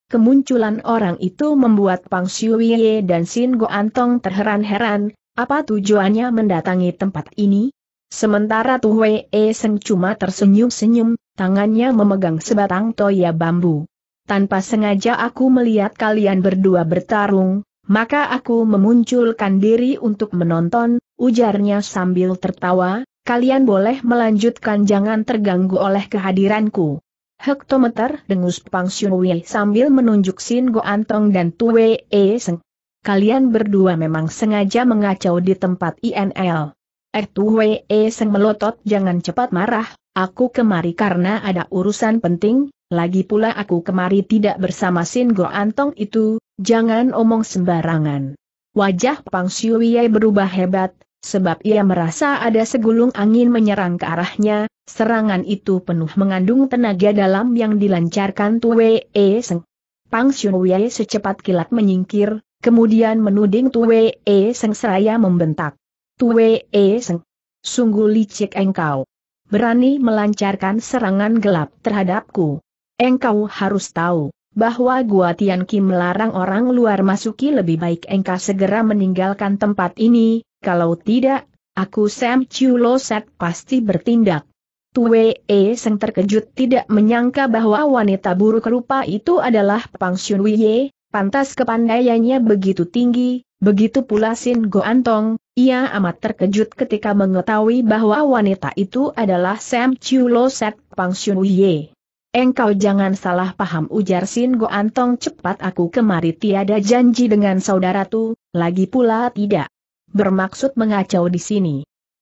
kemunculan orang itu membuat Pang Siuye dan Sin Go Antong terheran-heran, apa tujuannya mendatangi tempat ini? Sementara Tue E cuma tersenyum-senyum, tangannya memegang sebatang toya bambu tanpa sengaja aku melihat kalian berdua bertarung, maka aku memunculkan diri untuk menonton, ujarnya sambil tertawa, kalian boleh melanjutkan jangan terganggu oleh kehadiranku. Hektometer dengus Pang Xunwei sambil menunjuk Sin Go Antong dan Tue E Seng. Kalian berdua memang sengaja mengacau di tempat INL. Eh er, Tue E Seng melotot jangan cepat marah, aku kemari karena ada urusan penting, lagi pula aku kemari tidak bersama Sin Go Antong itu, jangan omong sembarangan. Wajah Pang Siuyai berubah hebat, sebab ia merasa ada segulung angin menyerang ke arahnya, serangan itu penuh mengandung tenaga dalam yang dilancarkan Tue E Seng. Pang Siuyai secepat kilat menyingkir, kemudian menuding Tue E Seng seraya membentak. Tue E Seng, sungguh licik engkau berani melancarkan serangan gelap terhadapku. Engkau harus tahu, bahwa Gua Tian Kim melarang orang luar masuki lebih baik engkau segera meninggalkan tempat ini, kalau tidak, aku Sam Chiu Lo Set pasti bertindak. Tue E Seng terkejut tidak menyangka bahwa wanita buruk rupa itu adalah Pang Xun Ye, pantas kepandaiannya begitu tinggi, begitu pula Sin Go Antong, ia amat terkejut ketika mengetahui bahwa wanita itu adalah Sam Chiu Lo Set Pang Xun Ye. Engkau jangan salah paham ujar Sin Go Antong cepat aku kemari tiada janji dengan saudara tu, lagi pula tidak. Bermaksud mengacau di sini.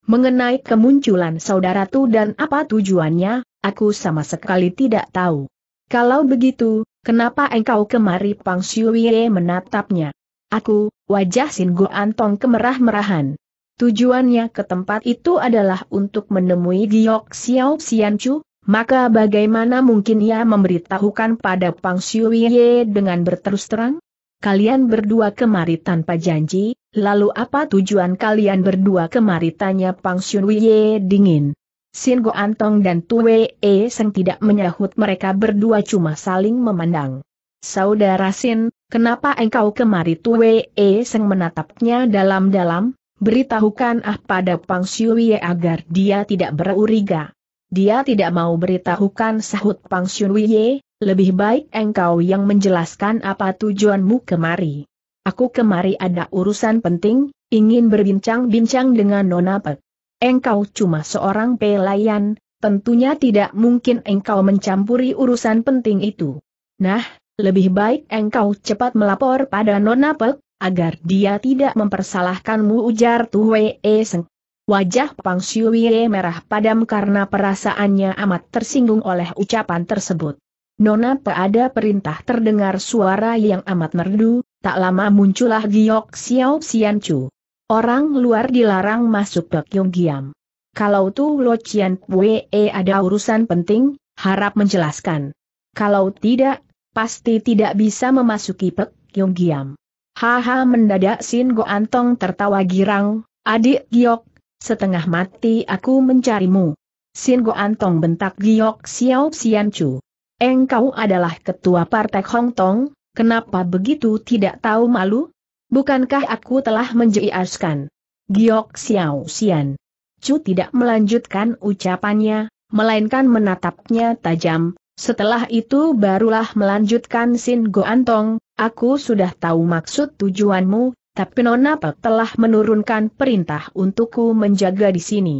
Mengenai kemunculan saudara tu dan apa tujuannya, aku sama sekali tidak tahu. Kalau begitu, kenapa engkau kemari Pang Wei menatapnya? Aku, wajah Sin Go Antong kemerah-merahan. Tujuannya ke tempat itu adalah untuk menemui Giok Xiao Xianchu, maka bagaimana mungkin ia memberitahukan pada Pang Xiuye dengan berterus terang? Kalian berdua kemari tanpa janji, lalu apa tujuan kalian berdua kemari tanya Pang Xiuye dingin. Sin Go Antong dan Tue E Seng tidak menyahut mereka berdua cuma saling memandang. Saudara Sin, kenapa engkau kemari Tue E Seng menatapnya dalam-dalam? beritahukan ah pada Pang Siuye agar dia tidak beruriga. Dia tidak mau beritahukan sahut Pang Shun lebih baik engkau yang menjelaskan apa tujuanmu kemari. Aku kemari ada urusan penting, ingin berbincang-bincang dengan Nona Pek. Engkau cuma seorang pelayan, tentunya tidak mungkin engkau mencampuri urusan penting itu. Nah, lebih baik engkau cepat melapor pada Nona Pek, agar dia tidak mempersalahkanmu ujar Tuhwe Seng. Wajah Pang Siuye merah padam karena perasaannya amat tersinggung oleh ucapan tersebut. Nona ada perintah terdengar suara yang amat merdu, tak lama muncullah Giok Xiao Xianchu. Orang luar dilarang masuk ke Kyonggiam. Kalau Tu Lo Chian Pue ada urusan penting, harap menjelaskan. Kalau tidak, pasti tidak bisa memasuki Pek Kyonggiam. Haha mendadak Sin Go Antong tertawa girang, adik Giok setengah mati aku mencarimu. Sin Go Antong bentak Giok Xiao Xian Chu. Engkau adalah ketua partai Hong Tong, kenapa begitu tidak tahu malu? Bukankah aku telah menjelaskan? Giok Xiao Xian Chu tidak melanjutkan ucapannya, melainkan menatapnya tajam. Setelah itu barulah melanjutkan Sin Go Antong, aku sudah tahu maksud tujuanmu, tapi Nona Pak telah menurunkan perintah untukku menjaga di sini.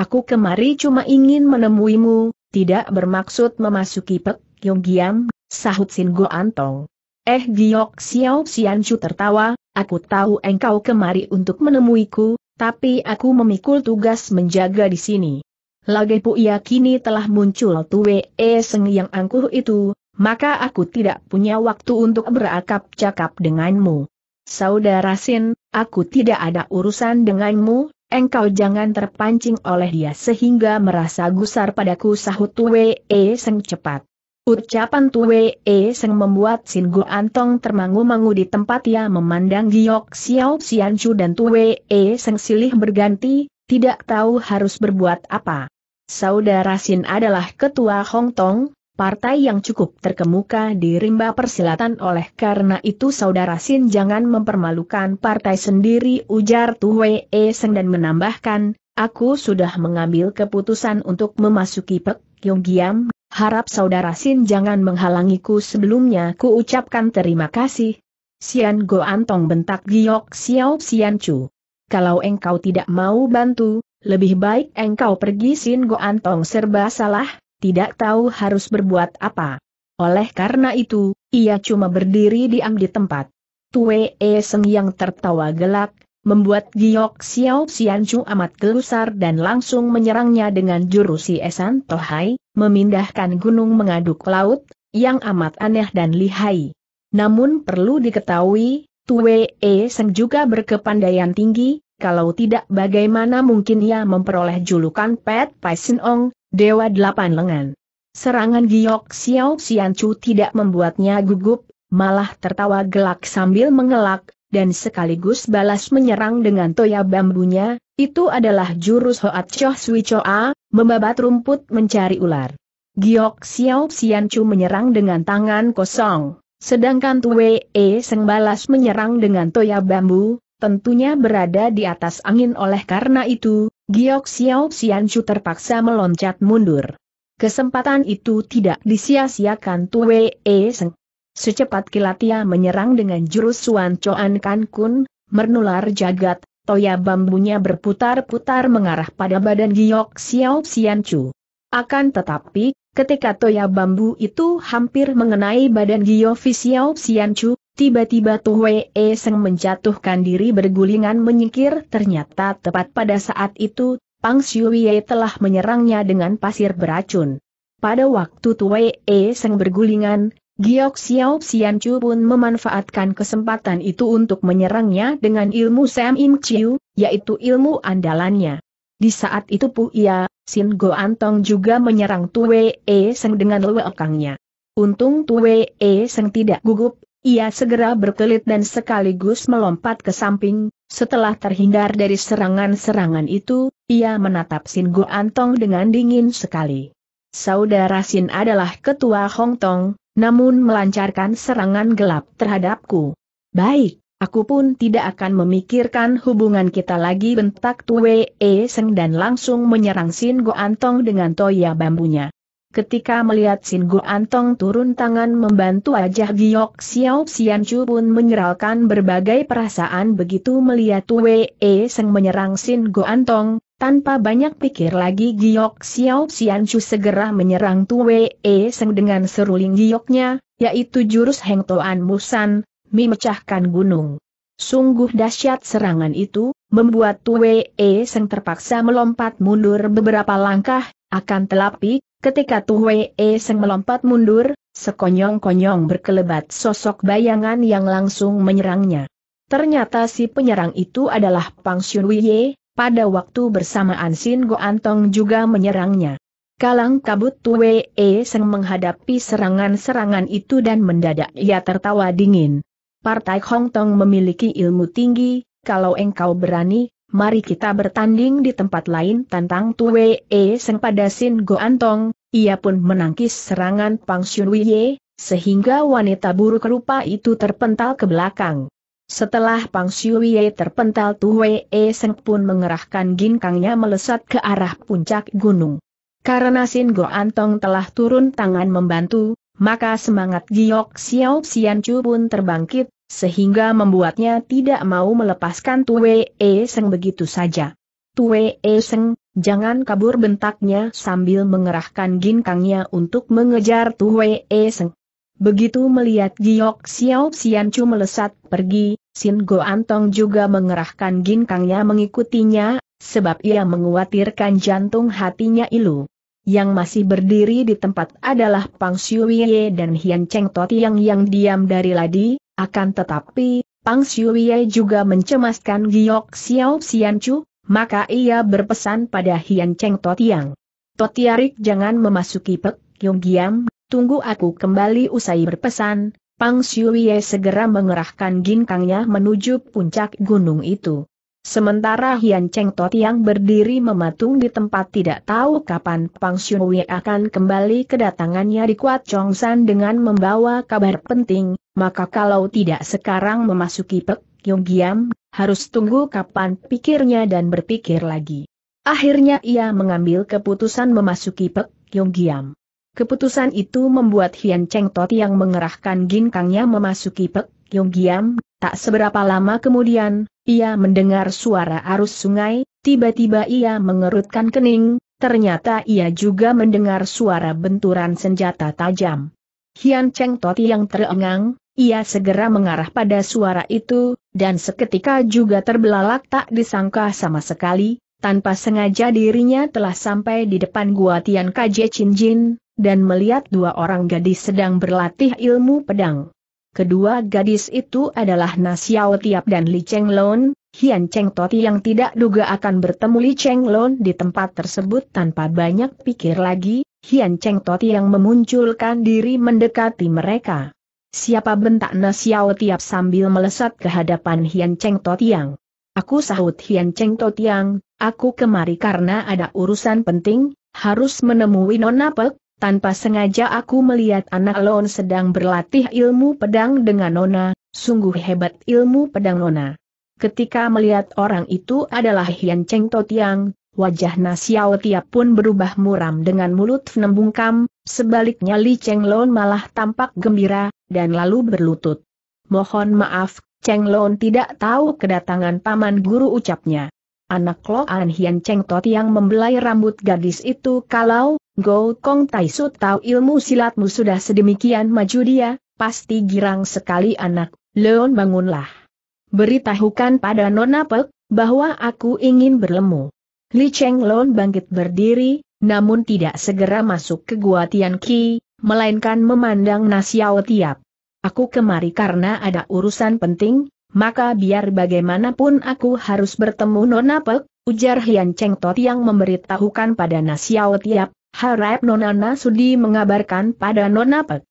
Aku kemari cuma ingin menemuimu, tidak bermaksud memasuki Pek Giam, sahut Sin Go Antong. Eh Giok Xiao Xianchu tertawa, aku tahu engkau kemari untuk menemuiku, tapi aku memikul tugas menjaga di sini. Lagi ia kini telah muncul Tue E Seng yang angkuh itu, maka aku tidak punya waktu untuk berakap cakap denganmu. Saudara Sin, aku tidak ada urusan denganmu, engkau jangan terpancing oleh dia sehingga merasa gusar padaku sahut Tue E Seng cepat. Ucapan Tue E Seng membuat Sin Gu Antong termangu-mangu di tempat ia memandang Giok Xiao Chu dan Tue E Seng silih berganti, tidak tahu harus berbuat apa. Saudara Sin adalah ketua Hong Tong, partai yang cukup terkemuka di rimba persilatan oleh karena itu saudara Sin jangan mempermalukan partai sendiri ujar Wei e Seng dan menambahkan, aku sudah mengambil keputusan untuk memasuki Pek Yong Giam, harap saudara Sin jangan menghalangiku sebelumnya ku ucapkan terima kasih. Sian Go Antong bentak Giok Xiao Sian Chu. Kalau engkau tidak mau bantu, lebih baik engkau pergi Sin Go Antong serba salah, tidak tahu harus berbuat apa. Oleh karena itu, ia cuma berdiri diam di tempat. Tue E Seng yang tertawa gelak, membuat Giok Xiao Chu amat gelusar dan langsung menyerangnya dengan jurus si Esan Tohai, memindahkan gunung mengaduk laut, yang amat aneh dan lihai. Namun perlu diketahui, Tue E Seng juga berkepandaian tinggi, kalau tidak bagaimana mungkin ia memperoleh julukan Pet Pai Sin Ong, Dewa Delapan Lengan. Serangan Giok Xiao Xianchu tidak membuatnya gugup, malah tertawa gelak sambil mengelak, dan sekaligus balas menyerang dengan toya bambunya, itu adalah jurus Hoat Choh Sui Choa, membabat rumput mencari ular. Giok Xiao Xianchu menyerang dengan tangan kosong, sedangkan Tue E Seng balas menyerang dengan toya bambu, tentunya berada di atas angin oleh karena itu, Giok Xiao Xianchu terpaksa meloncat mundur. Kesempatan itu tidak disia-siakan Wei E Seng. Secepat kilat ia menyerang dengan jurus Suan Choan Kan Kun, menular jagat, toya bambunya berputar-putar mengarah pada badan Giok Xiao Xianchu. Akan tetapi, ketika toya bambu itu hampir mengenai badan Giok Xiao Xianchu, Tiba-tiba Tua E Seng menjatuhkan diri bergulingan menyingkir ternyata tepat pada saat itu, Pang Wei telah menyerangnya dengan pasir beracun. Pada waktu Tua E Seng bergulingan, Giok Xiao Xian Chu pun memanfaatkan kesempatan itu untuk menyerangnya dengan ilmu Sam Im Chiu, yaitu ilmu andalannya. Di saat itu Puya, Sin Go Antong juga menyerang Tua E Seng dengan lewekangnya. Untung Tuwe E Seng tidak gugup, ia segera berkelit dan sekaligus melompat ke samping, setelah terhindar dari serangan-serangan itu, ia menatap Sin Go Antong dengan dingin sekali. Saudara Sin adalah ketua Hong Tong, namun melancarkan serangan gelap terhadapku. Baik, aku pun tidak akan memikirkan hubungan kita lagi bentak Tue E Seng dan langsung menyerang Sin Go Antong dengan toya bambunya. Ketika melihat Sin Gu Antong turun tangan membantu wajah Giok Xiao Xian Chu pun menyeralkan berbagai perasaan begitu melihat Wei e Seng menyerang Sin Gu Antong, tanpa banyak pikir lagi Giok Xiao Xian Chu segera menyerang Wei e Seng dengan seruling gioknya, yaitu jurus Heng Toan Musan, memecahkan gunung. Sungguh dahsyat serangan itu, membuat Wei e Seng terpaksa melompat mundur beberapa langkah, akan telapi Ketika e Seng melompat mundur, sekonyong-konyong berkelebat sosok bayangan yang langsung menyerangnya. Ternyata si penyerang itu adalah Pang Shunwiye, pada waktu bersamaan Sin Go Antong juga menyerangnya. Kalang kabut e Seng menghadapi serangan-serangan itu dan mendadak ia tertawa dingin. Partai Hong Tong memiliki ilmu tinggi, kalau engkau berani, mari kita bertanding di tempat lain tentang Tue E Seng pada Sin Go Antong, ia pun menangkis serangan Pang Xun Wiye, sehingga wanita buruk rupa itu terpental ke belakang. Setelah Pang Xun Wiye terpental Tue E Seng pun mengerahkan ginkangnya melesat ke arah puncak gunung. Karena Sin Go Antong telah turun tangan membantu, maka semangat Giok Xiao Xian Chu pun terbangkit, sehingga membuatnya tidak mau melepaskan Tue E Seng begitu saja. Tue E Seng, jangan kabur bentaknya sambil mengerahkan ginkangnya untuk mengejar Tue E Seng. Begitu melihat Giok Xiao Xianchu melesat pergi, Sin Go Antong juga mengerahkan ginkangnya mengikutinya, sebab ia menguatirkan jantung hatinya Ilu. Yang masih berdiri di tempat adalah Pang Xiuye dan Hian Cheng Toti yang yang diam dari ladi, akan tetapi, Pang Xiuye juga mencemaskan Giok Xiao Xianchu, maka ia berpesan pada Hian Cheng Totiang. Totiarik jangan memasuki Pek Yong Giam, tunggu aku kembali usai berpesan, Pang Xiuye segera mengerahkan ginkangnya menuju puncak gunung itu. Sementara Hian Cheng Totiang berdiri mematung di tempat tidak tahu kapan Pang Xiuye akan kembali kedatangannya di Kuat Chongsan dengan membawa kabar penting, maka kalau tidak sekarang memasuki Pek Yong Giam, harus tunggu kapan pikirnya dan berpikir lagi. Akhirnya ia mengambil keputusan memasuki Pek Yong Giam. Keputusan itu membuat Hian Cheng Tot yang mengerahkan ginkangnya memasuki Pek Yong Giam, tak seberapa lama kemudian, ia mendengar suara arus sungai, tiba-tiba ia mengerutkan kening, ternyata ia juga mendengar suara benturan senjata tajam. Hian Cheng Toti yang terengang, ia segera mengarah pada suara itu, dan seketika juga terbelalak tak disangka sama sekali, tanpa sengaja dirinya telah sampai di depan gua Tian Kaje Jin, dan melihat dua orang gadis sedang berlatih ilmu pedang. Kedua gadis itu adalah Xiao Tiap dan Li Cheng Lon, Hian Cheng Toti yang tidak duga akan bertemu Li Cheng Lon di tempat tersebut tanpa banyak pikir lagi, Hian Cheng Toti yang memunculkan diri mendekati mereka. Siapa bentak Nasiao tiap sambil melesat ke hadapan Hian Cheng Totiang. Aku sahut Hian Cheng Totiang, aku kemari karena ada urusan penting, harus menemui Nona Pek, tanpa sengaja aku melihat anak Lon sedang berlatih ilmu pedang dengan Nona, sungguh hebat ilmu pedang Nona. Ketika melihat orang itu adalah Hian Cheng Totiang, wajah Nasiao Tiap pun berubah muram dengan mulut nembungkam, sebaliknya Li Cheng Lon malah tampak gembira, dan lalu berlutut. Mohon maaf, Cheng Lon tidak tahu kedatangan paman guru ucapnya. Anak An Hian Cheng Tot yang membelai rambut gadis itu kalau, Go Kong Tai Su tahu ilmu silatmu sudah sedemikian maju dia, pasti girang sekali anak, Leon bangunlah. Beritahukan pada Nona Pek, bahwa aku ingin berlemu. Li Lon bangkit berdiri, namun tidak segera masuk ke gua Tian Qi, melainkan memandang Nasiao Tiap. Aku kemari karena ada urusan penting, maka biar bagaimanapun aku harus bertemu Nona Pek, ujar Hian Cheng Tot yang memberitahukan pada Nasiao Tiap, harap Nona Nasudi mengabarkan pada Nona Pek.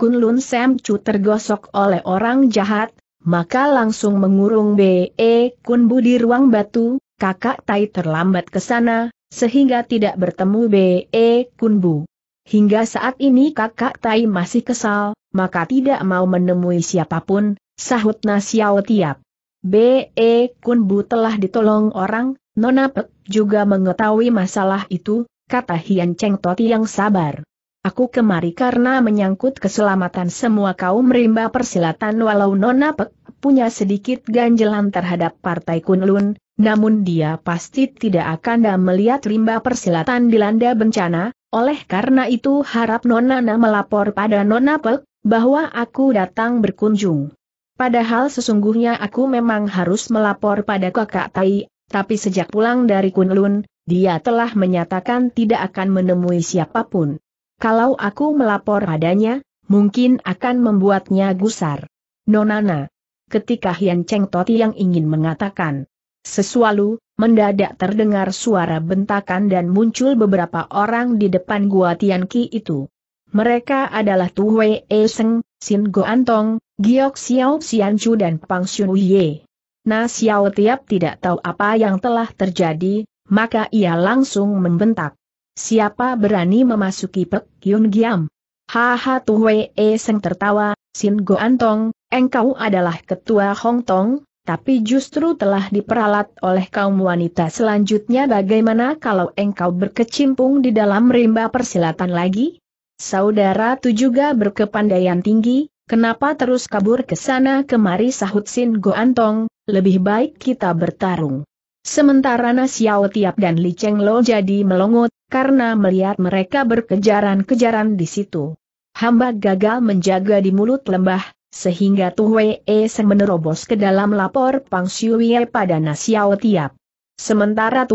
Kunlun Sam Chu tergosok oleh orang jahat, maka langsung mengurung B.E. E Kun Bu di ruang batu, kakak Tai terlambat ke sana, sehingga tidak bertemu B.E. Kunbu. Hingga saat ini kakak Tai masih kesal, maka tidak mau menemui siapapun, sahut Nasiao Tiap. B.E. Kunbu telah ditolong orang, Nona Pek juga mengetahui masalah itu, kata Hian Cheng Toti yang sabar. Aku kemari karena menyangkut keselamatan semua kaum rimba persilatan walau Nona Pek punya sedikit ganjelan terhadap Partai Kunlun, namun dia pasti tidak akan melihat rimba persilatan dilanda bencana, oleh karena itu harap Nona Na melapor pada Nona Pek, bahwa aku datang berkunjung. Padahal sesungguhnya aku memang harus melapor pada kakak Tai, tapi sejak pulang dari Kunlun, dia telah menyatakan tidak akan menemui siapapun. Kalau aku melapor padanya, mungkin akan membuatnya gusar. Nonana. Ketika Hian Cheng Toti yang ingin mengatakan, sesuatu, mendadak terdengar suara bentakan dan muncul beberapa orang di depan gua Tianqi itu. Mereka adalah Tu Wei e Seng, Sin Go Antong, Giok Xiao Chu dan Pang Xun Ye. Na Xiao Tiap tidak tahu apa yang telah terjadi, maka ia langsung membentak. Siapa berani memasuki Pek Yun Giam? Haha Tu Wei e Seng tertawa, Sin Go Antong, engkau adalah ketua Hong Tong, tapi justru telah diperalat oleh kaum wanita selanjutnya bagaimana kalau engkau berkecimpung di dalam rimba persilatan lagi? Saudara tu juga berkepandaian tinggi, kenapa terus kabur ke sana kemari sahut Sin Go Antong? lebih baik kita bertarung. Sementara Nasiao Tiap dan Li Cheng Lo jadi melongot, karena melihat mereka berkejaran-kejaran di situ. Hamba gagal menjaga di mulut lembah, sehingga E Seng menerobos ke dalam lapor Pang Siuye pada Nasiao Tiap. Sementara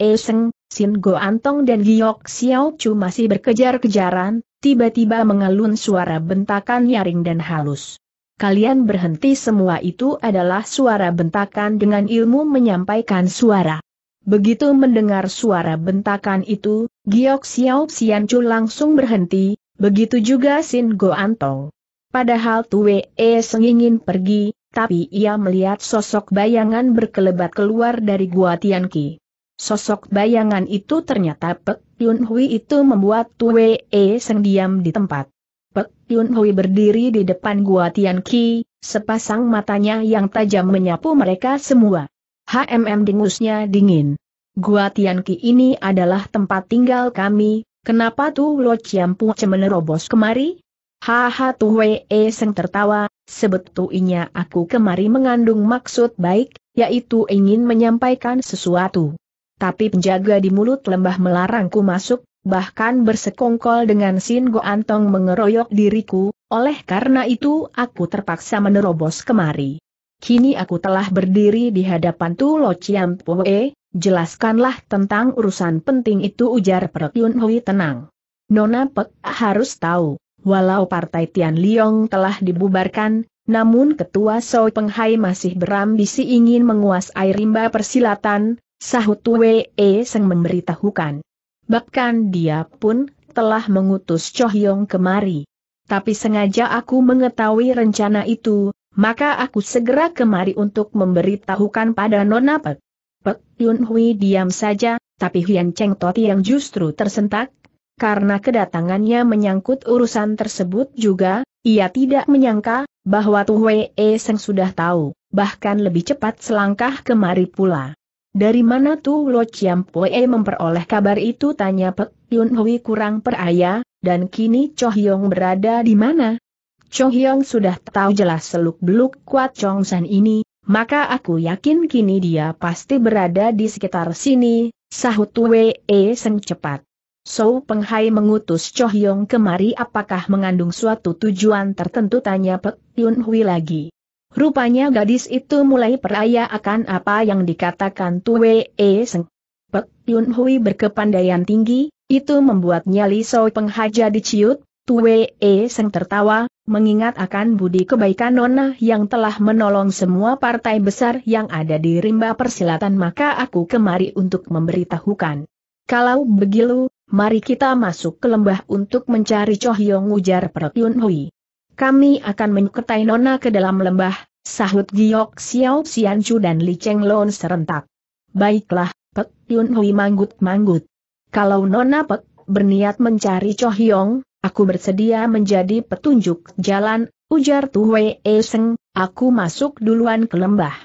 E Seng, Sin Go Antong dan Giok Xiao Chu masih berkejar-kejaran, tiba-tiba mengalun suara bentakan nyaring dan halus. Kalian berhenti semua itu adalah suara bentakan dengan ilmu menyampaikan suara. Begitu mendengar suara bentakan itu, Giok Xiao Xian langsung berhenti, begitu juga Sin Go Antong. Padahal Tue e ingin pergi, tapi ia melihat sosok bayangan berkelebat keluar dari gua Tianqi. Sosok bayangan itu ternyata Pek Yun Hui itu membuat Tue e Seng diam di tempat. Pek Yun Hui berdiri di depan gua Tianqi, sepasang matanya yang tajam menyapu mereka semua. HMM dengusnya dingin. Gua Tianqi ini adalah tempat tinggal kami, kenapa tuh Lo Ciampu cemenerobos kemari? Haha Tuwe eh, Seng tertawa, sebetulnya aku kemari mengandung maksud baik, yaitu ingin menyampaikan sesuatu. Tapi penjaga di mulut lembah melarangku masuk, bahkan bersekongkol dengan Sin Go Antong mengeroyok diriku, oleh karena itu aku terpaksa menerobos kemari. Kini aku telah berdiri di hadapan Lo Chiam Poe, jelaskanlah tentang urusan penting itu ujar Perk Yun Hui tenang. Nona Pek harus tahu. Walau partai Tian Liong telah dibubarkan, namun ketua Soi Penghai masih berambisi ingin menguasai rimba persilatan, sahut Wee e Seng memberitahukan. Bahkan dia pun telah mengutus Cho Hyong kemari. Tapi sengaja aku mengetahui rencana itu, maka aku segera kemari untuk memberitahukan pada Nona Pek. Pek Yun Hui diam saja, tapi Hian Cheng Toti yang justru tersentak, karena kedatangannya menyangkut urusan tersebut juga, ia tidak menyangka, bahwa Tuhwe Seng sudah tahu, bahkan lebih cepat selangkah kemari pula. Dari mana Tu Lo Chiam Poe memperoleh kabar itu tanya Pek Yun Hui kurang peraya, dan kini Cho Hyong berada di mana? Cho Hyong sudah tahu jelas seluk-beluk kuat Chong San ini, maka aku yakin kini dia pasti berada di sekitar sini, sahut Wei Seng cepat. Sou Penghai mengutus Choh Yong kemari apakah mengandung suatu tujuan tertentu tanya Pek Yun Hui lagi. Rupanya gadis itu mulai peraya akan apa yang dikatakan Tue E Seng. Pek Yun Hui berkepandaian tinggi, itu membuatnya Li Sou Penghai jadi ciut, Tue E Seng tertawa, mengingat akan budi kebaikan Nona yang telah menolong semua partai besar yang ada di rimba persilatan maka aku kemari untuk memberitahukan. Kalau begitu, mari kita masuk ke lembah untuk mencari Choh Yong ujar Perut Yun Hui. Kami akan menyertai Nona ke dalam lembah, sahut Giok Xiao Xian Chu dan Li Cheng Lon serentak. Baiklah, Pek Yun Hui manggut-manggut. Kalau Nona Pek berniat mencari Choh Yong, aku bersedia menjadi petunjuk jalan, ujar Tu Wei e Seng, aku masuk duluan ke lembah.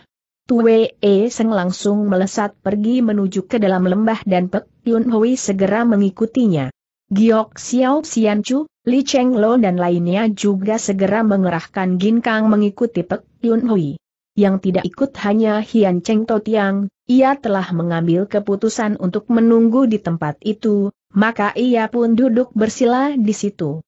Tue e Seng langsung melesat pergi menuju ke dalam lembah dan Pek Yun Hui segera mengikutinya. Giok Xiao Xian Chu, Li Cheng Lo dan lainnya juga segera mengerahkan ginkang mengikuti Pek Yun Hui. Yang tidak ikut hanya Hian Cheng To ia telah mengambil keputusan untuk menunggu di tempat itu, maka ia pun duduk bersila di situ.